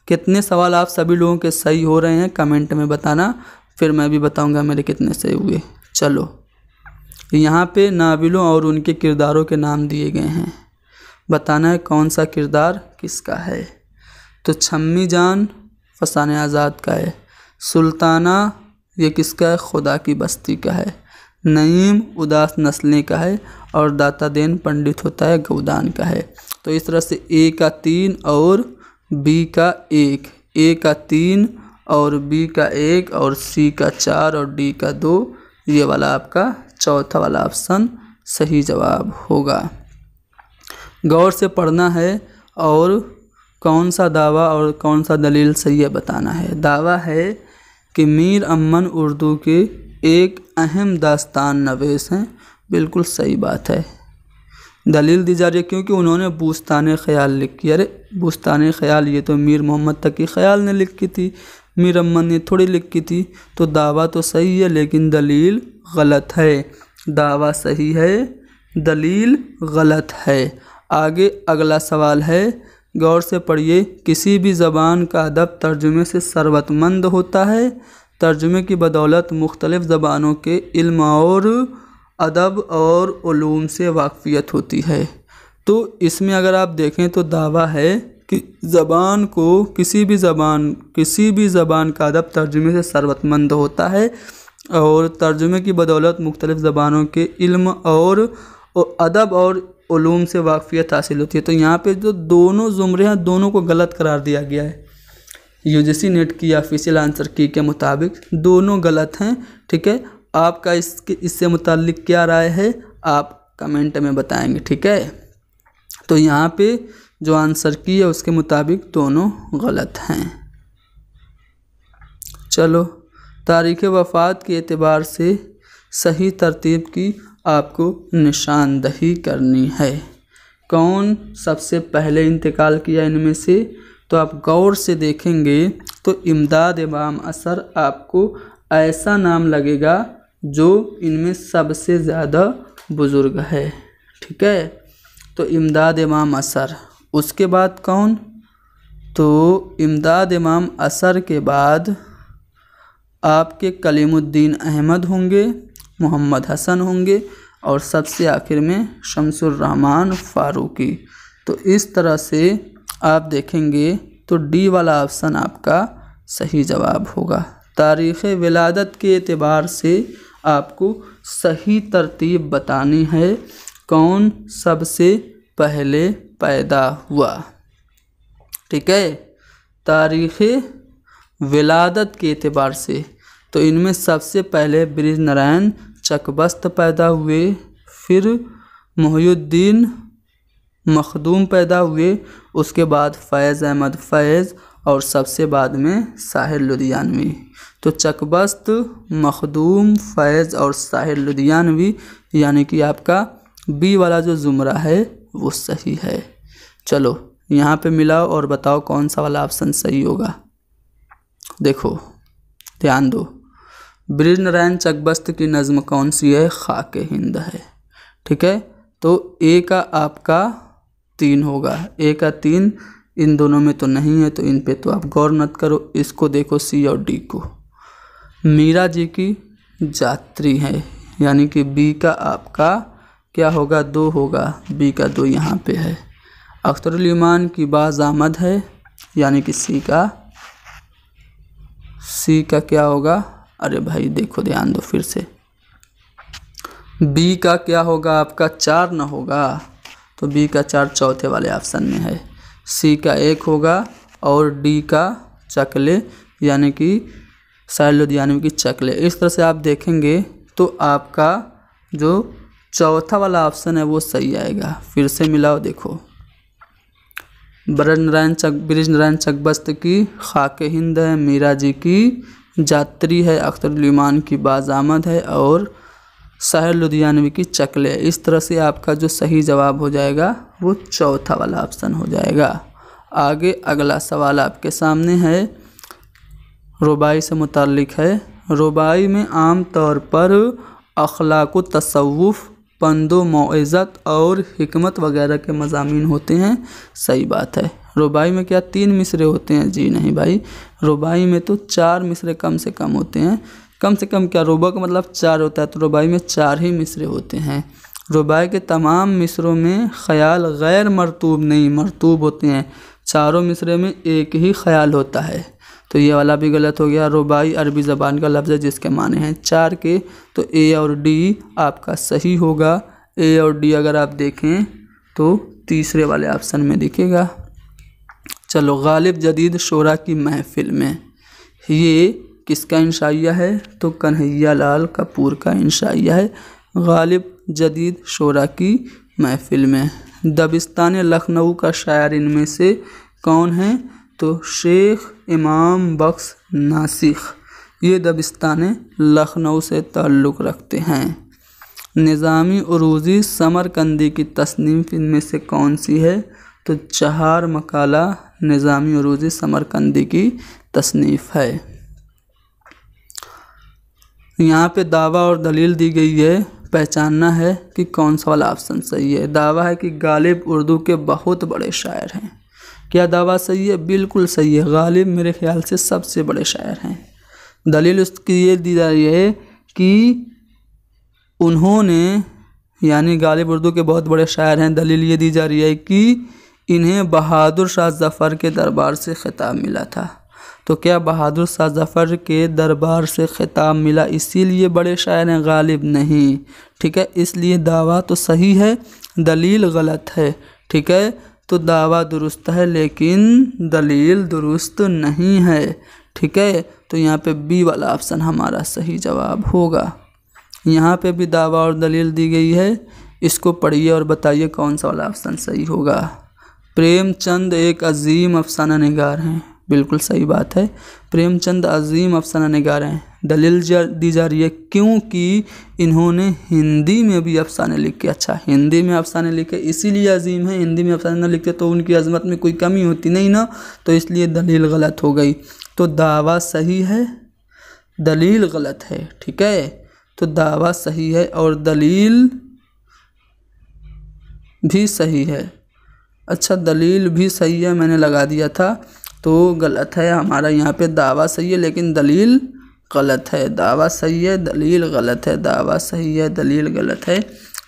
कितने सवाल आप सभी लोगों के सही हो रहे हैं कमेंट में बताना फिर मैं भी बताऊंगा मेरे कितने सही हुए चलो यहाँ पे नाविलों और उनके किरदारों के नाम दिए गए हैं बताना है कौन सा किरदार किसका है तो छम्मी जान फसान आज़ाद का है सुल्ताना ये किसका है खुदा की बस्ती का है नईम उदास नस्लें का है और दाता देन पंडित होता है गौदान का है तो इस तरह से ए का तीन और बी का एक ए का तीन और बी का एक और सी का चार और डी का दो ये वाला आपका चौथा वाला ऑप्शन सही जवाब होगा गौर से पढ़ना है और कौन सा दावा और कौन सा दलील सही है बताना है दावा है कि मीर अमन उर्दू के एक अहम दास्तान नवेश हैं बिल्कुल सही बात है दलील दी जा रही है क्योंकि उन्होंने बूस्तान ख्याल लिखी अरे बूस्तान ख्याल ये तो मीर मोहम्मद तकी ख्याल ने लिखी थी मीर अम्मन ने थोड़ी लिखी थी तो दावा तो सही है लेकिन दलील गलत है दावा सही है दलील गलत है आगे अगला सवाल है गौर से पढ़िए किसी भी ज़बान का अदब तर्जुमे से सर्वतमंद होता है तर्जुमे की बदौलत मुख्तलिफ़ ज़बानों के इल्म और अदब और ूम से वाकफ़ियत होती है तो इसमें अगर आप देखें तो दावा है कि ज़बान को किसी भी ज़बान किसी भी ज़बान का अदब तर्जुमे से सरबतमंद होता है और तर्जुमे की बदौलत मुख्तलिफ़ ज़बानों के इल्म और अदब और ूम से वाकफ़ियत हासिल होती है तो यहाँ पर जो दोनों ज़ुमरे हैं दोनों को गलत करार दिया गया है यूजीसी नेट की ऑफिशियल आंसर की के मुताबिक दोनों गलत हैं ठीक है आपका इसके इससे मुतलिक क्या राय है आप कमेंट में बताएंगे ठीक है तो यहाँ पे जो आंसर की है उसके मुताबिक दोनों गलत हैं चलो तारीख़ वफ़ात के अतबार से सही तरतीब की आपको निशानदही करनी है कौन सबसे पहले इंतकाल किया इनमें से तो आप गौर से देखेंगे तो इमदाद इमाम असर आपको ऐसा नाम लगेगा जो इनमें सबसे ज़्यादा बुज़ुर्ग है ठीक है तो इमदाद इमाम असर उसके बाद कौन तो इमदाद इमाम असर के बाद आपके कलीमुद्दीन अहमद होंगे मोहम्मद हसन होंगे और सबसे आखिर में शमसुर रहमान फ़ारूकी तो इस तरह से आप देखेंगे तो डी वाला ऑप्शन आपका सही जवाब होगा तारीख़ विलादत के अतबार से आपको सही तरतीब बतानी है कौन सबसे पहले पैदा हुआ ठीक है तारीख़ विलादत के अतबार से तो इनमें सबसे पहले ब्रिज नारायण चकबस्त पैदा हुए फिर मोहुद्दीन मखदूम पैदा हुए उसके बाद फैज़ अहमद फैज़ और सबसे बाद में साहिर लुधियानवी तो चकबस्त मखदूम फैज़ और साहिर लुधियानवी यानी कि आपका बी वाला जो ज़ुमरा है वो सही है चलो यहाँ पे मिलाओ और बताओ कौन सा वाला ऑप्शन सही होगा देखो ध्यान दो ब्रिज नारायण चकबस्त की नज़म कौन सी है खाक हिंद है ठीक है तो ए का आपका तीन होगा ए का तीन इन दोनों में तो नहीं है तो इन पे तो आप गौर मत करो इसको देखो सी और डी को मीरा जी की जात्री है यानी कि बी का आपका क्या होगा दो होगा बी का दो यहाँ पे है अख्तरलीमान की बाज आमद है यानी कि सी का सी का क्या होगा अरे भाई देखो ध्यान दो फिर से बी का क्या होगा आपका चार न होगा तो बी का चार चौथे वाले ऑप्शन में है सी का एक होगा और डी का चकले यानी कि साइड यानी की चकले इस तरह से आप देखेंगे तो आपका जो चौथा वाला ऑप्शन है वो सही आएगा फिर से मिलाओ देखो ब्रज नारायण चक ब्रिज नारायण चकबस्त की खाक हिंद है मीरा जी की जात्री है अख्तरुलमान की बाज़ आमद है और शहर लुधियानवी की चकले इस तरह से आपका जो सही जवाब हो जाएगा वो चौथा वाला ऑप्शन हो जाएगा आगे अगला सवाल आपके सामने है रुबाई से मुतलक है रुबाई में आम तौर पर अखलाक तसवुफ़ पंदो मोज़त और हमत वगैरह के मजामी होते हैं सही बात है रुबाई में क्या तीन मिसरे होते हैं जी नहीं भाई रुबाई में तो चार मिसरे कम से कम होते हैं कम से कम क्या रोबा का मतलब चार होता है तो रुबाई में चार ही मिसरे होते हैं रुबाई के तमाम मिसरों में ख्याल गैर मरतूब नहीं मरतूब होते हैं चारों मिसरे में एक ही ख्याल होता है तो ये वाला भी गलत हो गया रुबाई अरबी ज़बान का लफ्ज़ है जिसके माने हैं चार के तो ए और डी आपका सही होगा ए और डी अगर आप देखें तो तीसरे वाले ऑप्शन में दिखेगा चलो गालिब जदीद शोरा की महफ़िल में ये किसका इंशाइया है तो कन्हैया लाल कपूर का इंशाइया है गालिब जदीद शोरा की महफिल में दबिस्तान लखनऊ का शायर इनमें से कौन है तो शेख इमाम बख्श नासिक ये दबिस्तान लखनऊ से ताल्लुक़ रखते हैं निज़ामी उरूजी समरकंदी की तस्नीफ इनमें से कौन सी है तो चार मकाला निज़ामी उरूजी समरकंदी की तसनीफ़ है यहाँ पे दावा और दलील दी गई है पहचानना है कि कौन सा वाला ऑप्शन सही है दावा है कि गालिब उर्दू के बहुत बड़े शायर हैं क्या दावा सही है बिल्कुल सही है गालिब मेरे ख्याल से सबसे बड़े शायर हैं दलील उसकी ये दी जा रही है कि उन्होंने यानी गालिब उर्दू के बहुत बड़े शायर हैं दलील ये दी जा रही है कि इन्हें बहादुर शाह जफ़र के दरबार से ख़िताब मिला था तो क्या बहादुर शाह जफ़र के दरबार से ख़िताब मिला इसीलिए बड़े शायर हैं गालिब नहीं ठीक है इसलिए दावा तो सही है दलील गलत है ठीक है तो दावा दुरुस्त है लेकिन दलील दुरुस्त नहीं है ठीक है तो यहाँ पे बी वाला ऑप्शन हमारा सही जवाब होगा यहाँ पे भी दावा और दलील दी गई है इसको पढ़िए और बताइए कौन सा वाला ऑप्शन सही होगा प्रेमचंद एक अजीम अफसाना नगार हैं बिल्कुल सही बात है प्रेमचंद अजीम अफसाना निगार हैं दलील दी जा रही है क्योंकि इन्होंने हिंदी में भी अफसाने लिखे अच्छा हिंदी में अफसाने लिखे इसीलिए अजीम है हिंदी में अफसाने ना लिखते तो उनकी अजमत में कोई कमी होती नहीं ना तो इसलिए दलील गलत हो गई तो दावा सही है दलील गलत है ठीक है तो दावा सही है और दलील भी सही है अच्छा दलील भी सही है मैंने लगा दिया था तो गलत है हमारा यहाँ पे दावा सही है लेकिन दलील गलत है दावा सही है दलील गलत है दावा सही है दलील गलत है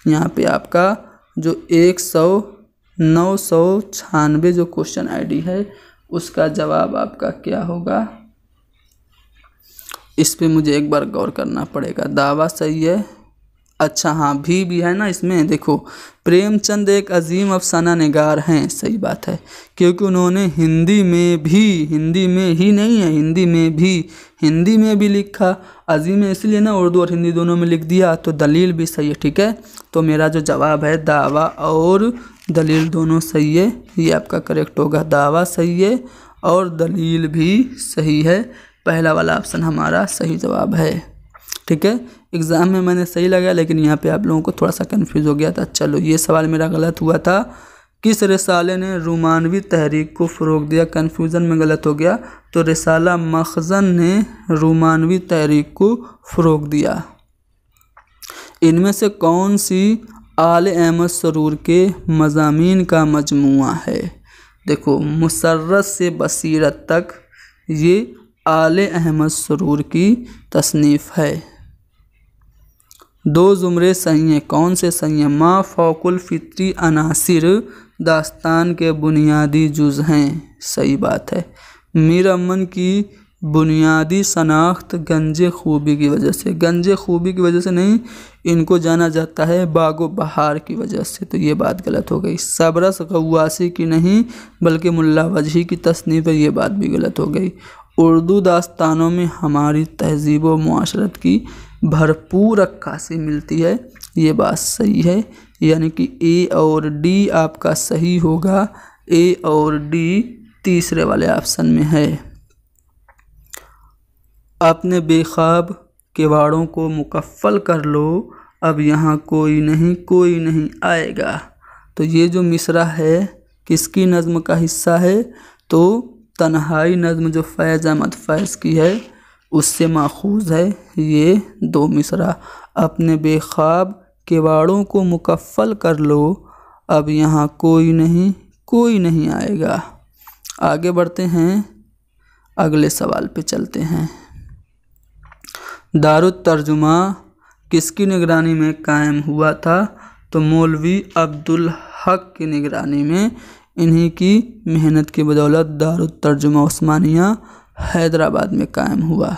यहाँ पे आपका जो एक सौ नौ सौ छानबे जो क्वेश्चन आईडी है उसका जवाब आपका क्या होगा इस पे मुझे एक बार गौर करना पड़ेगा दावा सही है अच्छा हाँ भी भी है ना इसमें देखो प्रेमचंद एक अजीम अफसाना नगार हैं सही बात है क्योंकि उन्होंने हिंदी में भी हिंदी में ही नहीं है हिंदी में भी हिंदी में भी लिखा अजीम है इसलिए ना उर्दू और हिंदी दोनों में लिख दिया तो दलील भी सही है ठीक है तो मेरा जो जवाब है दावा और दलील दोनों सही है ये आपका करेक्ट होगा दावा सही है और दलील भी सही है पहला वाला ऑप्शन हमारा सही जवाब है ठीक है एग्ज़ाम में मैंने सही लगाया लेकिन यहाँ पे आप लोगों को थोड़ा सा कन्फ्यूज़ हो गया था चलो ये सवाल मेरा गलत हुआ था किस रसाले ने रोमानवी तहरीक को फ़रोग दिया कन्फ्यूज़न में गलत हो गया तो रसाला मखजन ने रोमानवी तहरीक को फ़रोग दिया इनमें से कौन सी आल अहमद सरूर के मजामी का मजमू है देखो मुसरत से बसीरत तक ये आल अहमद सरूर की तसनीफ़ है दो ज़ुमरे सही हैं कौन से सही हैं माँ फ़ौकुल फ़ित्री अनासिर दास्तान के बुनियादी जुज़ हैं सही बात है मीर अमन की बुनियादी शनाख्त गंजे खूबी की वजह से गंजे खूबी की वजह से नहीं इनको जाना जाता है बागो बहार की वजह से तो ये बात गलत हो गई सबरस गवासी की नहीं बल्कि मुल्ला वजह की तस्नीफ है ये बात भी गलत हो गई उर्दू दास्तानों में हमारी तहजीब व माशरत की भरपूर अक्कासी मिलती है ये बात सही है यानी कि ए और डी आपका सही होगा ए और डी तीसरे वाले ऑप्शन में है अपने बेखाब किवाड़ों को मुकफ़ल कर लो अब यहाँ कोई नहीं कोई नहीं आएगा तो ये जो मिसरा है किसकी नज़म का हिस्सा है तो तन्हाई नज़म जो फैज़ अहमद फैज़ की है उससे माखूज है ये दो मिसरा अपने बेख्वाब किवाड़ों को मुकफ़ल कर लो अब यहाँ कोई नहीं कोई नहीं आएगा आगे बढ़ते हैं अगले सवाल पे चलते हैं दारुतर्जुमा किसकी निगरानी में कायम हुआ था तो मौलवी अब्दुल हक की निगरानी में इन्हीं की मेहनत की बदौलत दारुतर्जुमा उस्मानिया हैदराबाद में कायम हुआ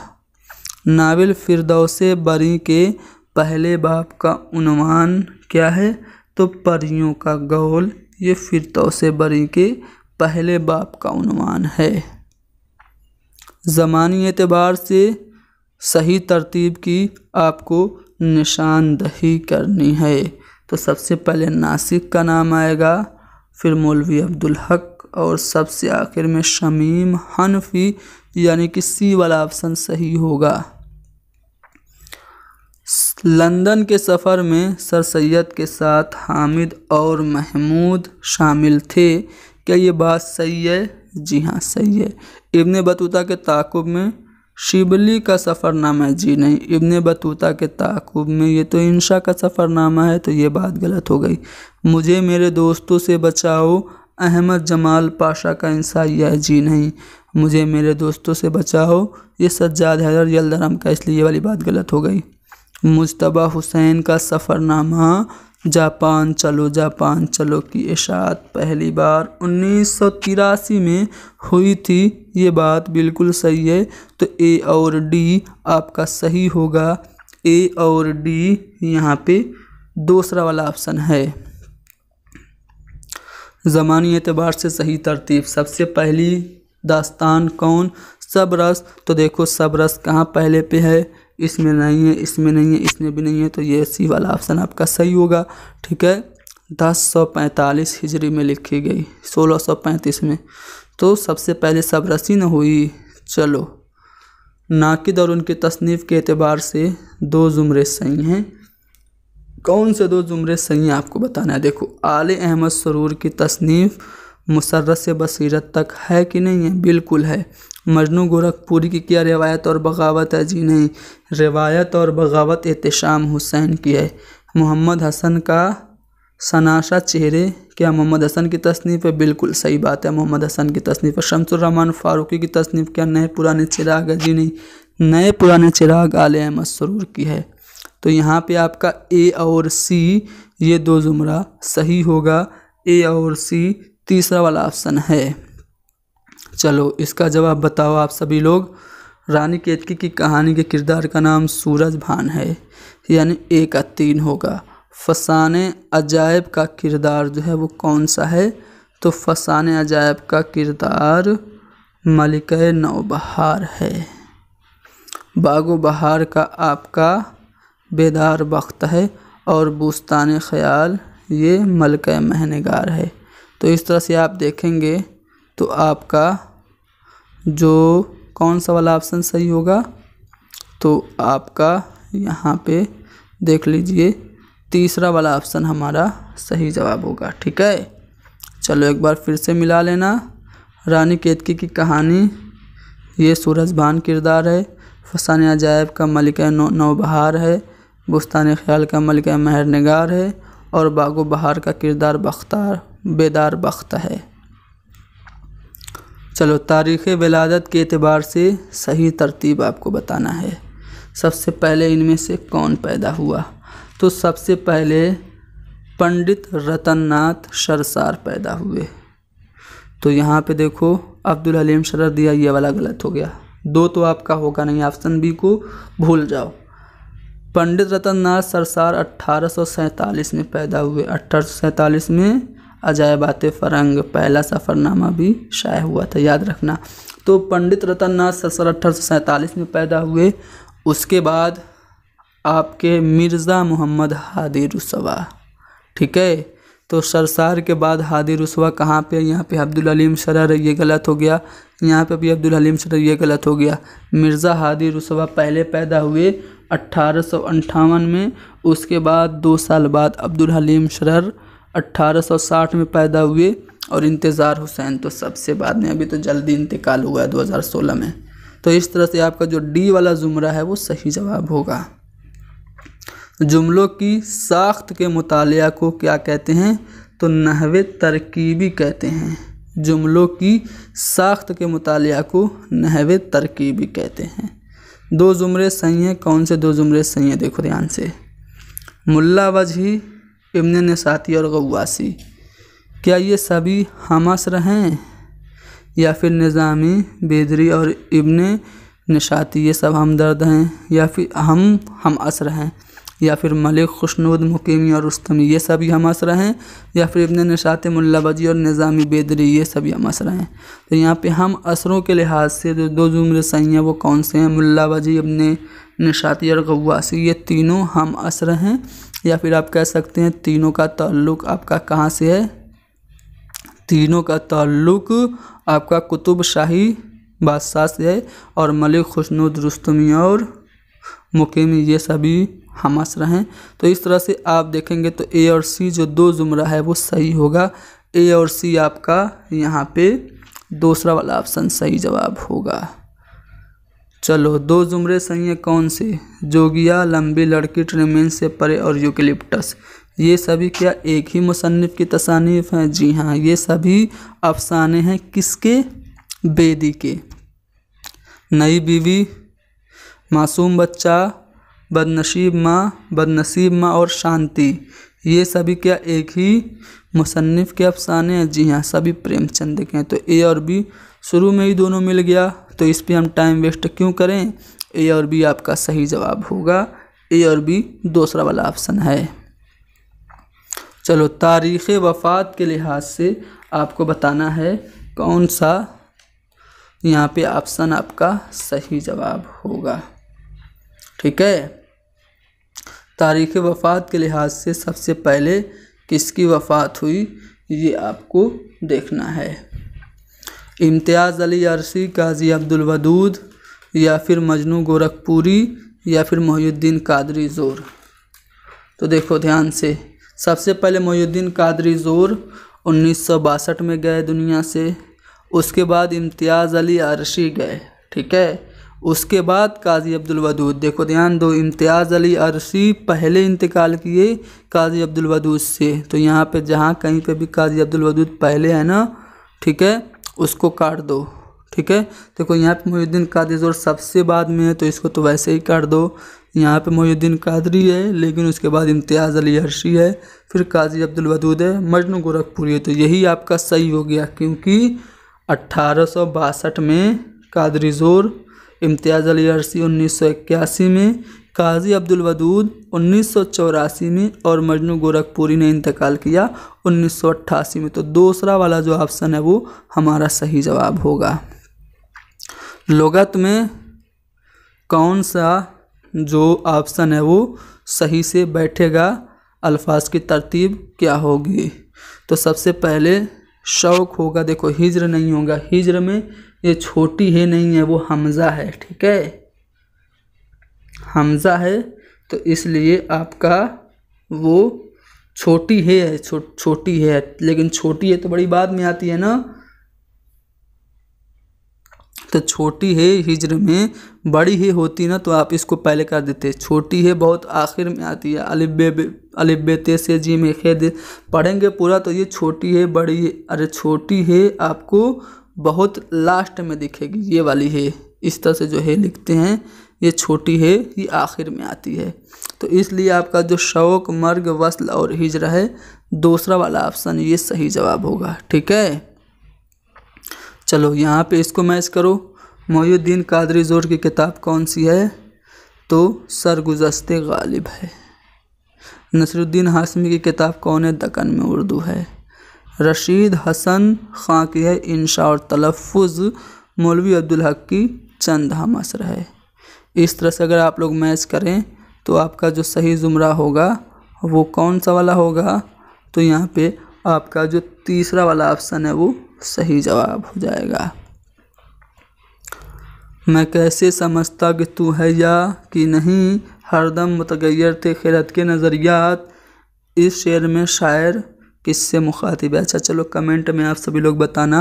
नावल फ़िरदौस बरी के पहले बाप का उनवान क्या है तो परियों का गोल ये फ़िरदौस बरी के पहले बाप का उनवान है ज़मानी एतबार से सही तरतीब की आपको निशानदही करनी है तो सबसे पहले नासिक का नाम आएगा फिर मौलवी अब्दुल हक और सबसे आखिर में शमीम हनफी यानी कि सी वाला ऑप्शन सही होगा लंदन के सफ़र में सर सैद के साथ हामिद और महमूद शामिल थे क्या ये बात सही है जी हाँ सही है इब्ने बतूता के ताकुब में शिबली का सफ़रनामा है जी नहीं इब्ने बतूता के ताकुब में ये तो इंशा का सफ़रनामा है तो ये बात गलत हो गई मुझे मेरे दोस्तों से बचाओ अहमद जमाल पाशा का इंसा यह जी नहीं मुझे मेरे दोस्तों से बचाओ ये सज्जाद हैदर यलधरम का इसलिए ये वाली बात गलत हो गई मुशतबा हुसैन का सफ़रनामा जापान चलो जापान चलो की इशात पहली बार उन्नीस में हुई थी ये बात बिल्कुल सही है तो ए और डी आपका सही होगा ए और डी यहाँ पे दूसरा वाला ऑप्शन है ज़मानी एतबार से सही तरतीब सबसे पहली दास्तान कौन सब रस तो देखो सब रस कहाँ पहले पे है इसमें नहीं है इसमें नहीं है इसमें भी नहीं है तो ये सी वाला ऑप्शन आपका सही होगा ठीक है दस सौ पैंतालीस हिजरी में लिखी गई सोलह सौ पैंतीस में तो सबसे पहले सबरसी न हुई चलो नाकिद और उनके तसनीफ़ के अतबार से दो ज़ुमरे सही हैं कौन से दो ज़ुमरे सही हैं आपको बताना है देखो आल अहमद सरूर की तसनीफ़ मुसर्रत से बसीरत तक है कि नहीं है बिल्कुल है मजनू गोरखपुरी की क्या रिवायत और बगावत है जी नहीं रिवायत और बगावत एहतशाम हुसैन की है मोहम्मद हसन का सनाशा चेहरे क्या मोहम्मद हसन की तसनीफ है बिल्कुल सही बात है मोहम्मद हसन की तसनीफ है शमसुररहमान फ़ारूकी की तसनीफ क्या नए पुराने चिराग है जी नहीं नए पुराने चिराग आल अहमद सरूर की है तो यहाँ पे आपका ए और सी ये दो ज़ुमरा सही होगा ए और सी तीसरा वाला ऑप्शन है चलो इसका जवाब बताओ आप सभी लोग रानी केतकी की कहानी के किरदार का नाम सूरज भान है यानी एक का तीन होगा फसाने अजायब का किरदार जो है वो कौन सा है तो फसाने अजायब का किरदार मलिक नौबहार है बागो बहार का आपका बेदार वक्त है और बुस्तान ख्याल ये मलक महनगार है तो इस तरह से आप देखेंगे तो आपका जो कौन सा वाला ऑप्शन सही होगा तो आपका यहाँ पे देख लीजिए तीसरा वाला ऑप्शन हमारा सही जवाब होगा ठीक है चलो एक बार फिर से मिला लेना रानी केतकी की कहानी ये सूरज भान किरदार है फसान अजायब का मलिका नौ नौबहार है बुस्तान ख्याल का मलिका महर नगार है और बागो बहार का किरदार बख्तार बेदार बख्त है चलो तारीख़ विलादत के अतबार से सही तरतीब आपको बताना है सबसे पहले इनमें से कौन पैदा हुआ तो सबसे पहले पंडित रतननाथ शरसार पैदा हुए तो यहाँ पे देखो अब्दुल हलीम शरर दिया ये वाला गलत हो गया दो तो आपका होगा नहीं ऑप्शन बी को भूल जाओ पंडित रतननाथ सरसार अट्ठारह में पैदा हुए अट्ठारह में अजायबात फरंग पहला सफ़रनामा भी शाये हुआ था याद रखना तो पंडित रतननाथ सरसार अट्ठारह में पैदा हुए उसके बाद आपके मिर्ज़ा मोहम्मद हादी रसवा ठीक है तो सरसार के बाद हादी रसवा कहाँ पे यहाँ पे अब्दुल हलीम शरर ये गलत हो गया यहाँ पे भी अब्दुल हलीम शरर ये गलत हो गया मिर्ज़ा हादी रसवा पहले पैदा हुए अट्ठारह में उसके बाद दो साल बाद अब्दुल हलीम शरर 1860 में पैदा हुए और इंतज़ार हुसैन तो सबसे बाद में अभी तो जल्दी इंतकाल हुआ है 2016 में तो इस तरह से आपका जो डी वाला जुमरा है वो सही जवाब होगा जुमलों की साख्त के मुताल को क्या कहते हैं तो नहवे तरकीबी कहते हैं जुमलों की साख्त के मुताल को नहव तरकीबी कहते हैं दो ज़ुमरे सही हैं कौन से दो ज़ुमरे सही हैं देखो ध्यान से मुल्ला वजही इमन नसाती और गवासी क्या ये सभी हमसर हैं या फिर निज़ामी बेदरी और इबन नशाती ये सब हमदर्द हैं या फिर हम हम असर हैं या फिर मलिक खुशनूद मुकीमी और उस्तमी ये सब यह मसरा हैं या फिर इबन नशात मुल्लाबजी और निज़ामी बेदरी ये सब यह मसरा हैं तो यहाँ पे हम असरों के लिहाज से जो दो जुमरे सही हैं वो कौन से हैं मुलाबाजी इबन नशाती और गवासी ये तीनों हम असर हैं या फिर आप कह सकते हैं तीनों का ताल्लुक आपका कहाँ से है तीनों का ताल्लुक आपका कुतुब शाही बादशाह से है और मलिक खुशनुद रुस्तमी और मुकीमी ये सभी हमास रहें तो इस तरह से आप देखेंगे तो ए और सी जो दो जुमरा है वो सही होगा ए और सी आपका यहाँ पे दूसरा वाला ऑप्शन सही जवाब होगा चलो दो जुमरे सही हैं कौन से जोगिया लंबी लड़की ट्रेमिन से परे और यूकिलिप्टस ये सभी क्या एक ही मुसनफ़ की तसानीफ हैं जी हाँ ये सभी अफसाने हैं किसके बेदी के नई बीवी मासूम बच्चा बदनसीब माँ बदनसीब माँ और शांति ये सभी क्या एक ही मुसनफ़ के अफसाने हैं जी हाँ सभी प्रेमचंद के हैं तो ए और बी शुरू में ही दोनों मिल गया तो इस पर हम टाइम वेस्ट क्यों करें ए और बी आपका सही जवाब होगा ए और बी दूसरा वाला ऑप्शन है चलो तारीख़ वफ़ात के लिहाज से आपको बताना है कौन सा यहाँ पे ऑप्शन आपका सही जवाब होगा ठीक है तारीख़ वफ़ात के लिहाज से सबसे पहले किसकी वफ़ात हुई ये आपको देखना है इम्तियाज़ अली अरसी काजी वदूद या फिर मजनू गोरखपुरी या फिर मोहुद्दीन कादरी ज़ोर तो देखो ध्यान से सबसे पहले मोहुद्दीन कादरी ज़ोर उन्नीस में गए दुनिया से उसके बाद इम्तियाज़ अली अरशी गए ठीक है उसके बाद काजी अब्दुल वदूद देखो ध्यान दो इम्तियाज़ अली अरसी पहले इंतकाल किए काजी अब्दुल वदूद से तो यहाँ पे जहाँ कहीं पे भी काजी अब्दुल वदूद पहले है ना ठीक है उसको काट दो ठीक है देखो यहाँ पे मोहुद्दीन कादरी जोर सबसे बाद में है तो इसको तो वैसे ही काट दो यहाँ पे मोहुद्दीन कादरी है लेकिन उसके बाद इम्तियाज़ अली अरसी है फिर काजी अब्दुल वदूद है मजनू गोरखपुरी है तो यही आपका सही हो गया क्योंकि अट्ठारह में कादरी जोर इम्तियाज़ अली अरसी उन्नीस में काजी अब्दुल वदूद उन्नीस में और मजनू गोरखपुरी ने इंतकाल किया उन्नीस में तो दूसरा वाला जो ऑप्शन है वो हमारा सही जवाब होगा लगत में कौन सा जो ऑप्शन है वो सही से बैठेगा अल्फाज की तरतीब क्या होगी तो सबसे पहले शौक होगा देखो हिजर नहीं होगा हिजर में ये छोटी है नहीं है वो हमज़ा है ठीक है हमज़ा है तो इसलिए आपका वो छोटी है छो, छोटी है लेकिन छोटी है तो बड़ी बाद में आती है ना तो छोटी है हिजर में बड़ी ही होती ना तो आप इसको पहले कर देते छोटी है बहुत आखिर में आती है अलिबे अलिबे ते से जी में खेद पढ़ेंगे पूरा तो ये छोटी है बड़ी है अरे छोटी है आपको बहुत लास्ट में दिखेगी ये वाली है इस तरह से जो है लिखते हैं ये छोटी है ये आखिर में आती है तो इसलिए आपका जो शौक मर्ग वसल और हिजर है दूसरा वाला ऑप्शन ये सही जवाब होगा ठीक है चलो यहाँ पे इसको मैच करो मोहुद्दीन कादरी जोर की किताब कौन सी है तो सरगुजस्ते गालिब है नसरुद्दीन हाशमी की किताब कौन है दकन में उर्दू है रशीद हसन ख़ां की है इंशा और तलफ़ मौलवी अब्दुल हक की चंदा मसर है इस तरह से अगर आप लोग मैच करें तो आपका जो सही ज़ुमरा होगा वो कौन सा वाला होगा तो यहाँ पे आपका जो तीसरा वाला ऑप्शन है वो सही जवाब हो जाएगा मैं कैसे समझता कि तू है या कि नहीं हरदम मतगैर थे खैरत के नज़रियात इस शेर में शायर किससे मुखातिब है अच्छा चलो कमेंट में आप सभी लोग बताना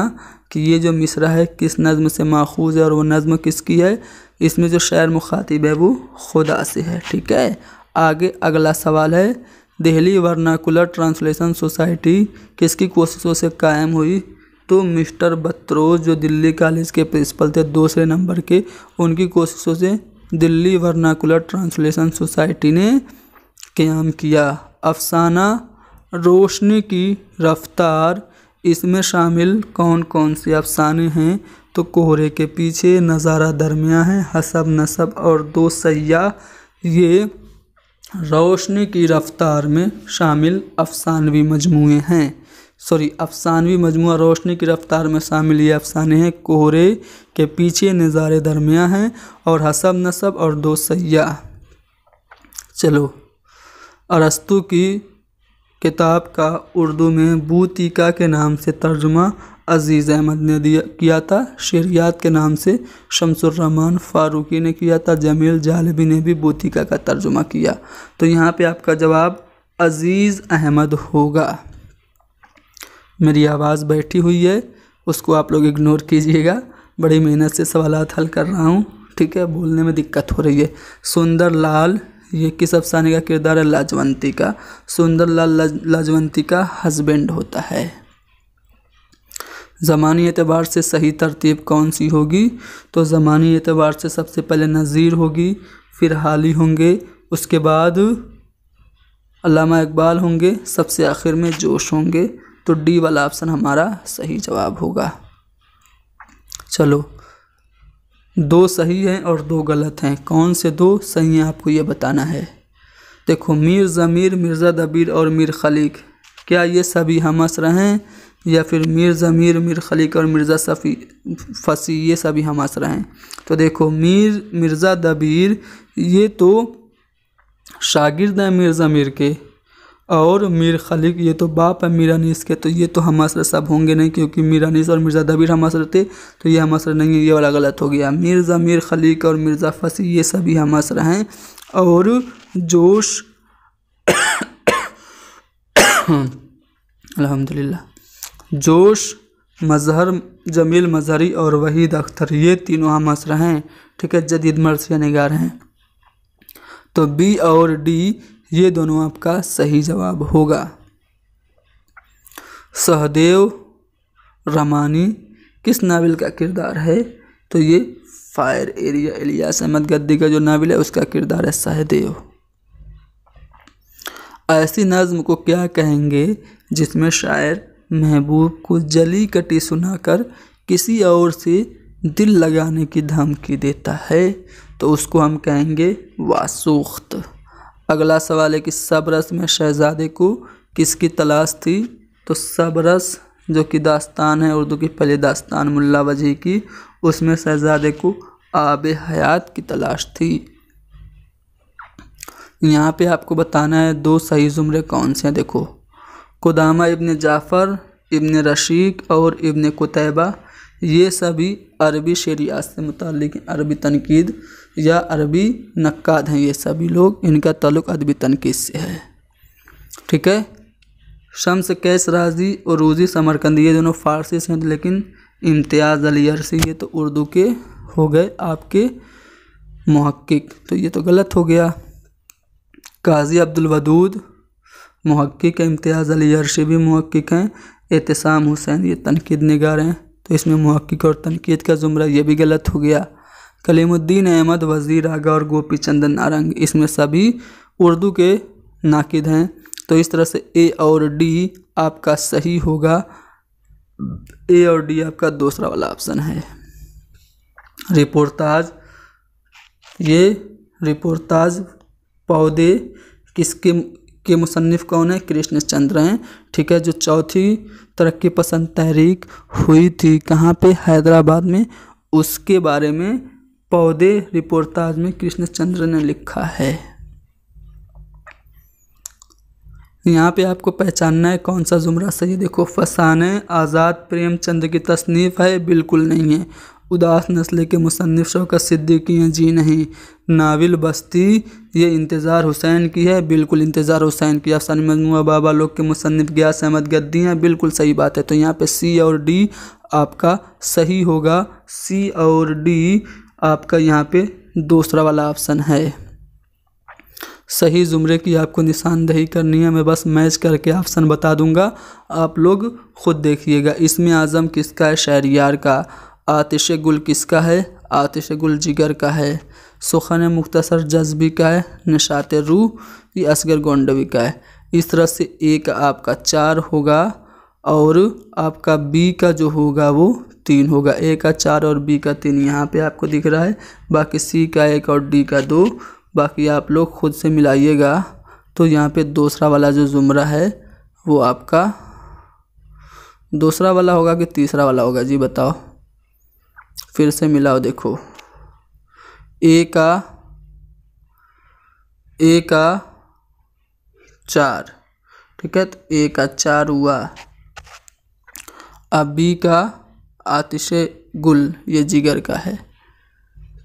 कि ये जो मिसरा है किस नज़म से माखूज है और वो नज़म किसकी है इसमें जो शायर मुखातिब है वो खुदा से है ठीक है आगे अगला सवाल है दिल्ली वर्नाकुलर ट्रांसलेशन सोसाइटी किसकी कोशिशों से कायम हुई तो मिस्टर बत्रोज जो दिल्ली कॉलेज के प्रिंसिपल थे दूसरे नंबर के उनकी कोशिशों से दिल्ली वर्नाकुलर ट्रांसलेशन सोसाइटी ने क्याम किया अफसाना रोशनी की रफ्तार इसमें शामिल कौन कौन से अफसाने हैं तो कोहरे के पीछे नज़ारा दरमिया है हसब नसब और दो सयाह ये रोशनी की रफ्तार में शामिल अफसानवी मजमू हैं सॉरी अफसानवी मजमू रोशनी की रफ्तार में शामिल ये अफसाने हैं कोहरे के पीछे नज़ारे दरमिया हैं और हसब नसब और दो सयाह चलो अरस्तु की किताब का उर्दू में बूतीका के नाम से तर्जुमा अज़ीज़ अहमद ने दिया किया था शरियात के नाम से शमसुररहमान फ़ारूकी ने किया था जमील जालबी ने भी बूतीका का तर्जुमा किया तो यहाँ पे आपका जवाब अज़ीज़ अहमद होगा मेरी आवाज़ बैठी हुई है उसको आप लोग इग्नोर कीजिएगा बड़ी मेहनत से सवाल हल कर रहा हूँ ठीक है बोलने में दिक्कत हो रही है सुंदर लाल ये किस अफसाने का किरदार है लाजवंती का सुंदरलाल लाजवंती का हस्बैंड होता है ज़मानी एतबार से सही तरतीब कौन सी होगी तो ज़मानी एतबार से सबसे पहले नज़ीर होगी फिर हाली होंगे उसके बाद अलामा इकबाल होंगे सबसे आखिर में जोश होंगे तो डी वाला ऑप्शन हमारा सही जवाब होगा चलो दो सही हैं और दो गलत हैं कौन से दो सही हैं आपको ये बताना है देखो मीर ज़मीर मिर्ज़ा दबीर और मीर खलीक क्या ये सभी हम असर हैं या फिर मीर ज़मीर मीर खलीक और मिर्ज़ा सफ़ी फसी ये सभी हम असर हैं तो देखो मीर मिर्ज़ा दबीर ये तो शागिर्द हैं मीर ज़मीर के और मीर खलीक ये तो बाप है मीरा निस के तो ये तो हम असर सब होंगे नहीं क्योंकि मीरा नीस और मिर्ज़ा दबीर हम असर थे तो ये हम असर नहीं है ये वाला गलत हो गया मिर्ज़ा मीर खलीक और मिर्ज़ा फसी ये सभी हम असर हैं और जोश अल्हम्दुलिल्लाह जोश मजहर जमील मजहरी और वहीद अख्तर ये तीनों हम असर हैं ठीक है जदीद मरसिया नगार हैं तो बी और डी ये दोनों आपका सही जवाब होगा सहदेव रमानी किस नावल का किरदार है तो ये फायर एरिया इलियास अहमद गद्दी का जो नावल है उसका किरदार है सहदेव ऐसी नज़म को क्या कहेंगे जिसमें शायर महबूब को जली कटी सुनाकर किसी और से दिल लगाने की धमकी देता है तो उसको हम कहेंगे वासूख्त अगला सवाल है कि सबरस में शहजादे को किसकी तलाश थी तो सबरस जो कि दास्तान है उर्दू की पहली दास्तान मुल्ला वजी की उसमें शहजादे को आब हयात की तलाश थी यहाँ पे आपको बताना है दो सही ज़ुमरे कौन से हैं देखो कुदामा इब्न जाफ़र इब्न रशीक और इब्न कुतैबा ये सभी अरबी शरियात से मुतल अरबी तनकीद या अरबी नक्काद हैं ये सभी लोग इनका तल्लुक अदबी तनकीद से है ठीक है शम्स कैस राजी और रोज़ी समरकंद ये दोनों फारसी से हैं लेकिन इम्तियाज़ अली अरसी ये तो उर्दू के हो गए आपके महक्क तो ये तो गलत हो गया काजी अब्दुल वदूद महक्क है इम्तियाज़ अली अरसी भी महक्क हैं एहतसाम हुसैन ये तनकीद निगार हैं तो इसमें महक्क और तनकीद का ज़ुमरा ये भी गलत हो गया कलीमुद्दीन अहमद वजीर आगा और गोपी चंदन नारंग इसमें सभी उर्दू के नाकिद हैं तो इस तरह से ए और डी आपका सही होगा ए और डी आपका दूसरा वाला ऑप्शन है रिपोर्ताज ये रिपोर्ताज पौधे किसके के मुसनफ़ कौन है कृष्ण चंद्र हैं ठीक है जो चौथी तरक्की पसंद तहरीक हुई थी कहाँ पे हैदराबाद में उसके बारे में पौधे रिपोर्टाज में कृष्णचंद्र ने लिखा है यहाँ पे आपको पहचानना है कौन सा जुमरा सही है देखो फसाने आज़ाद प्रेमचंद की तसनीफ़ है बिल्कुल नहीं है उदास नस्ल के मुसनफ़ शौकत सिद्दीकी हैं जी नहीं नाविल बस्ती ये इंतज़ार हुसैन की है बिल्कुल इंतज़ार हुसैन की अफसान मजमू बाबा लोग के मुसनफ़ ग्यास अहमद गद्दी हैं बिल्कुल सही बात है तो यहाँ पे सी और डी आपका सही होगा सी और डी आपका यहाँ पे दूसरा वाला ऑप्शन है सही ज़ुमरे की आपको निशानदेही करनी है मैं बस मैच करके ऑप्शन बता दूंगा आप लोग ख़ुद देखिएगा इसमें आज़म किसका है शहरियार का आतिश गुल किसका है आतिश गुल जिगर का है सुखन मुख्तसर जज्बी का है नशात रूह या असगर गोंडवी का है इस तरह से एक आपका चार होगा और आपका बी का जो होगा वो तीन होगा ए का चार और बी का तीन यहाँ पे आपको दिख रहा है बाकी सी का एक और डी का दो बाकी आप लोग खुद से मिलाइएगा तो यहाँ पे दूसरा वाला जो ज़ुमरा है वो आपका दूसरा वाला होगा कि तीसरा वाला होगा जी बताओ फिर से मिलाओ देखो ए का ए का चार ठीक है तो ए का चार हुआ अब बी का आतिश गुल ये जिगर का है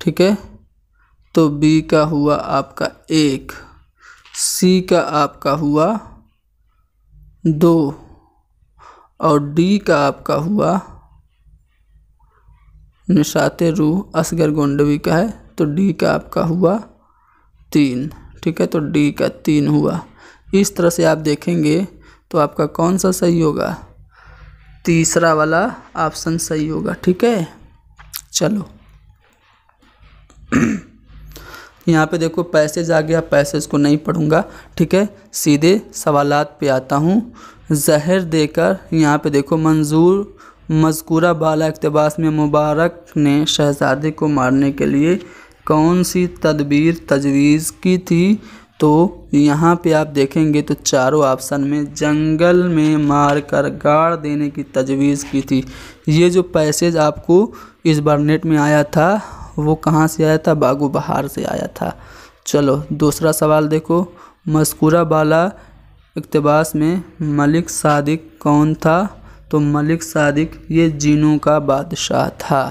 ठीक है तो बी का हुआ आपका एक सी का आपका हुआ दो और डी का आपका हुआ निशात रूह असगर गोंडवी का है तो डी का आपका हुआ तीन ठीक है तो डी का तीन हुआ इस तरह से आप देखेंगे तो आपका कौन सा सही होगा तीसरा वाला ऑप्शन सही होगा ठीक है चलो यहाँ पे देखो पैसेज आ गया पैसेज को नहीं पढ़ूंगा ठीक है सीधे सवालात पे आता हूँ जहर देकर यहाँ पे देखो मंजूर मजकूरा बाला इकतबास में मुबारक ने शहजादे को मारने के लिए कौन सी तदबीर तजवीज़ की थी तो यहाँ पे आप देखेंगे तो चारों ऑप्शन में जंगल में मार कर गाड़ देने की तजवीज़ की थी ये जो पैसेज आपको इस बार नेट में आया था वो कहाँ से आया था बागो बहार से आया था चलो दूसरा सवाल देखो मस्कुरा बाला इकतबास में मलिक सादिक कौन था तो मलिक सादिक ये जीनों का बादशाह था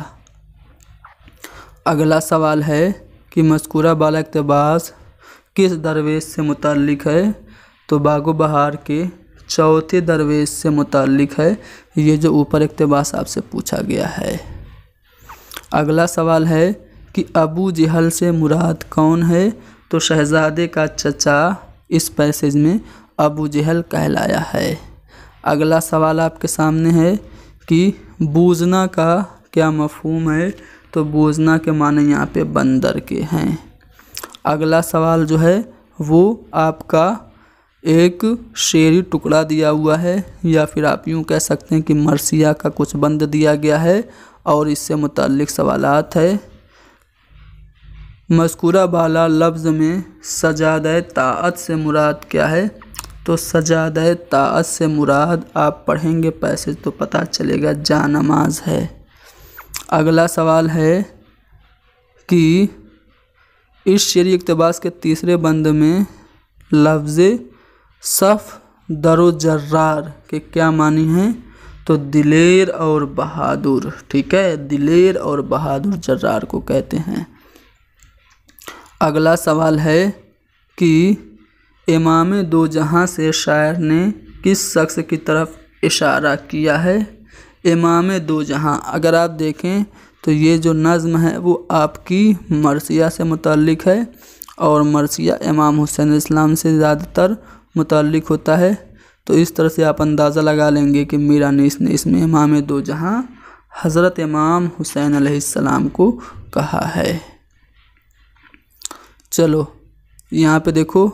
अगला सवाल है कि मस्कुरा बाला इकतबास किस दरवेश से मुतक़ है तो बागो बहार के चौथे दरवेश से मुतक़ है ये जो ऊपर इकतबास आपसे पूछा गया है अगला सवाल है कि अबू जहल से मुराद कौन है तो शहजादे का चचा इस पैसेज में अबू जहल कहलाया है अगला सवाल आपके सामने है कि बूझना का क्या मफहम है तो बूझना के माने यहाँ पे बंदर के हैं अगला सवाल जो है वो आपका एक शेरी टुकड़ा दिया हुआ है या फिर आप यूँ कह सकते हैं कि मरसिया का कुछ बंद दिया गया है और इससे मुतलक सवाल है मस्कुरा बाला लफ्ज़ में सजाद ताअत से मुराद क्या है तो सजाद ताअत से मुराद आप पढ़ेंगे पैसेज तो पता चलेगा जा नमाज है अगला सवाल है कि इस शेरी इकतबास के तीसरे बंद में लफ्ज़ सफ़ दर जर्रार के क्या मानी हैं तो दिलेर और बहादुर ठीक है दिलेर और बहादुर जर्रार को कहते हैं अगला सवाल है कि इमाम दो जहां से शायर ने किस शख्स की तरफ इशारा किया है इमाम दो जहां अगर आप देखें तो ये जो नज़म है वो आपकी मरसिया से मुतलक है और मरसिया इमाम हुसैन इस्लाम से ज़्यादातर मुतलक होता है तो इस तरह से आप अंदाज़ा लगा लेंगे कि मीरा ने इसने इसमें इमाम दो जहाँ हज़रत इमाम हुसैन आसमाम को कहा है चलो यहाँ पे देखो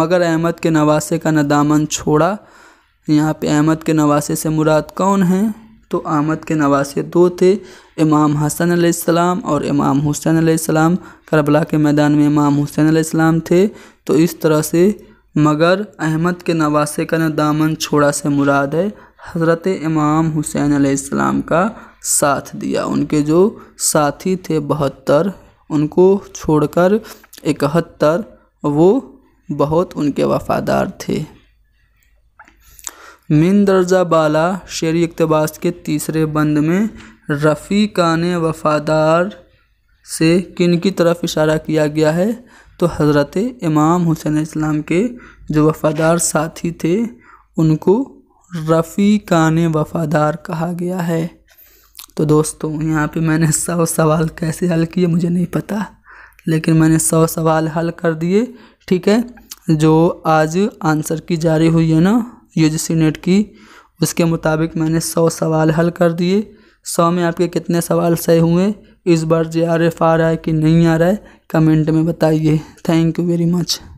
मगर अहमद के नवासे का नदामन छोड़ा यहाँ पे अहमद के नवासे से मुराद कौन है तो आमद के नवासे दो थे इमाम हसन आसमाम और इमाम हुसैन आसमाम करबला के मैदान में इमाम हुसैन आसमाम थे तो इस तरह से मगर अहमद के नवासे का न दामन छोड़ा से मुराद है हज़रत इमाम हुसैन आसमाम का साथ दिया उनके जो साथी थे बहत्तर उनको छोड़कर इकहत्तर वो बहुत उनके वफ़ादार थे मिन दर्जा बाला शेर इकतबास के तीसरे बंद में रफ़ी कान वफ़ादार से किन की तरफ इशारा किया गया है तो हज़रत इमाम हुसैन इस्लाम के जो वफ़ादार साथी थे उनको रफ़ी कान वफ़ादार कहा गया है तो दोस्तों यहाँ पे मैंने सौ सवाल कैसे हल किए मुझे नहीं पता लेकिन मैंने सौ सवाल हल कर दिए ठीक है जो आज आंसर की जारी हुई है ना यूजीसी नेट की उसके मुताबिक मैंने सौ सवाल हल कर दिए सौ में आपके कितने सवाल सही हुए इस बार जे आर एफ आ रहा है कि नहीं आ रहा है कमेंट में बताइए थैंक यू वेरी मच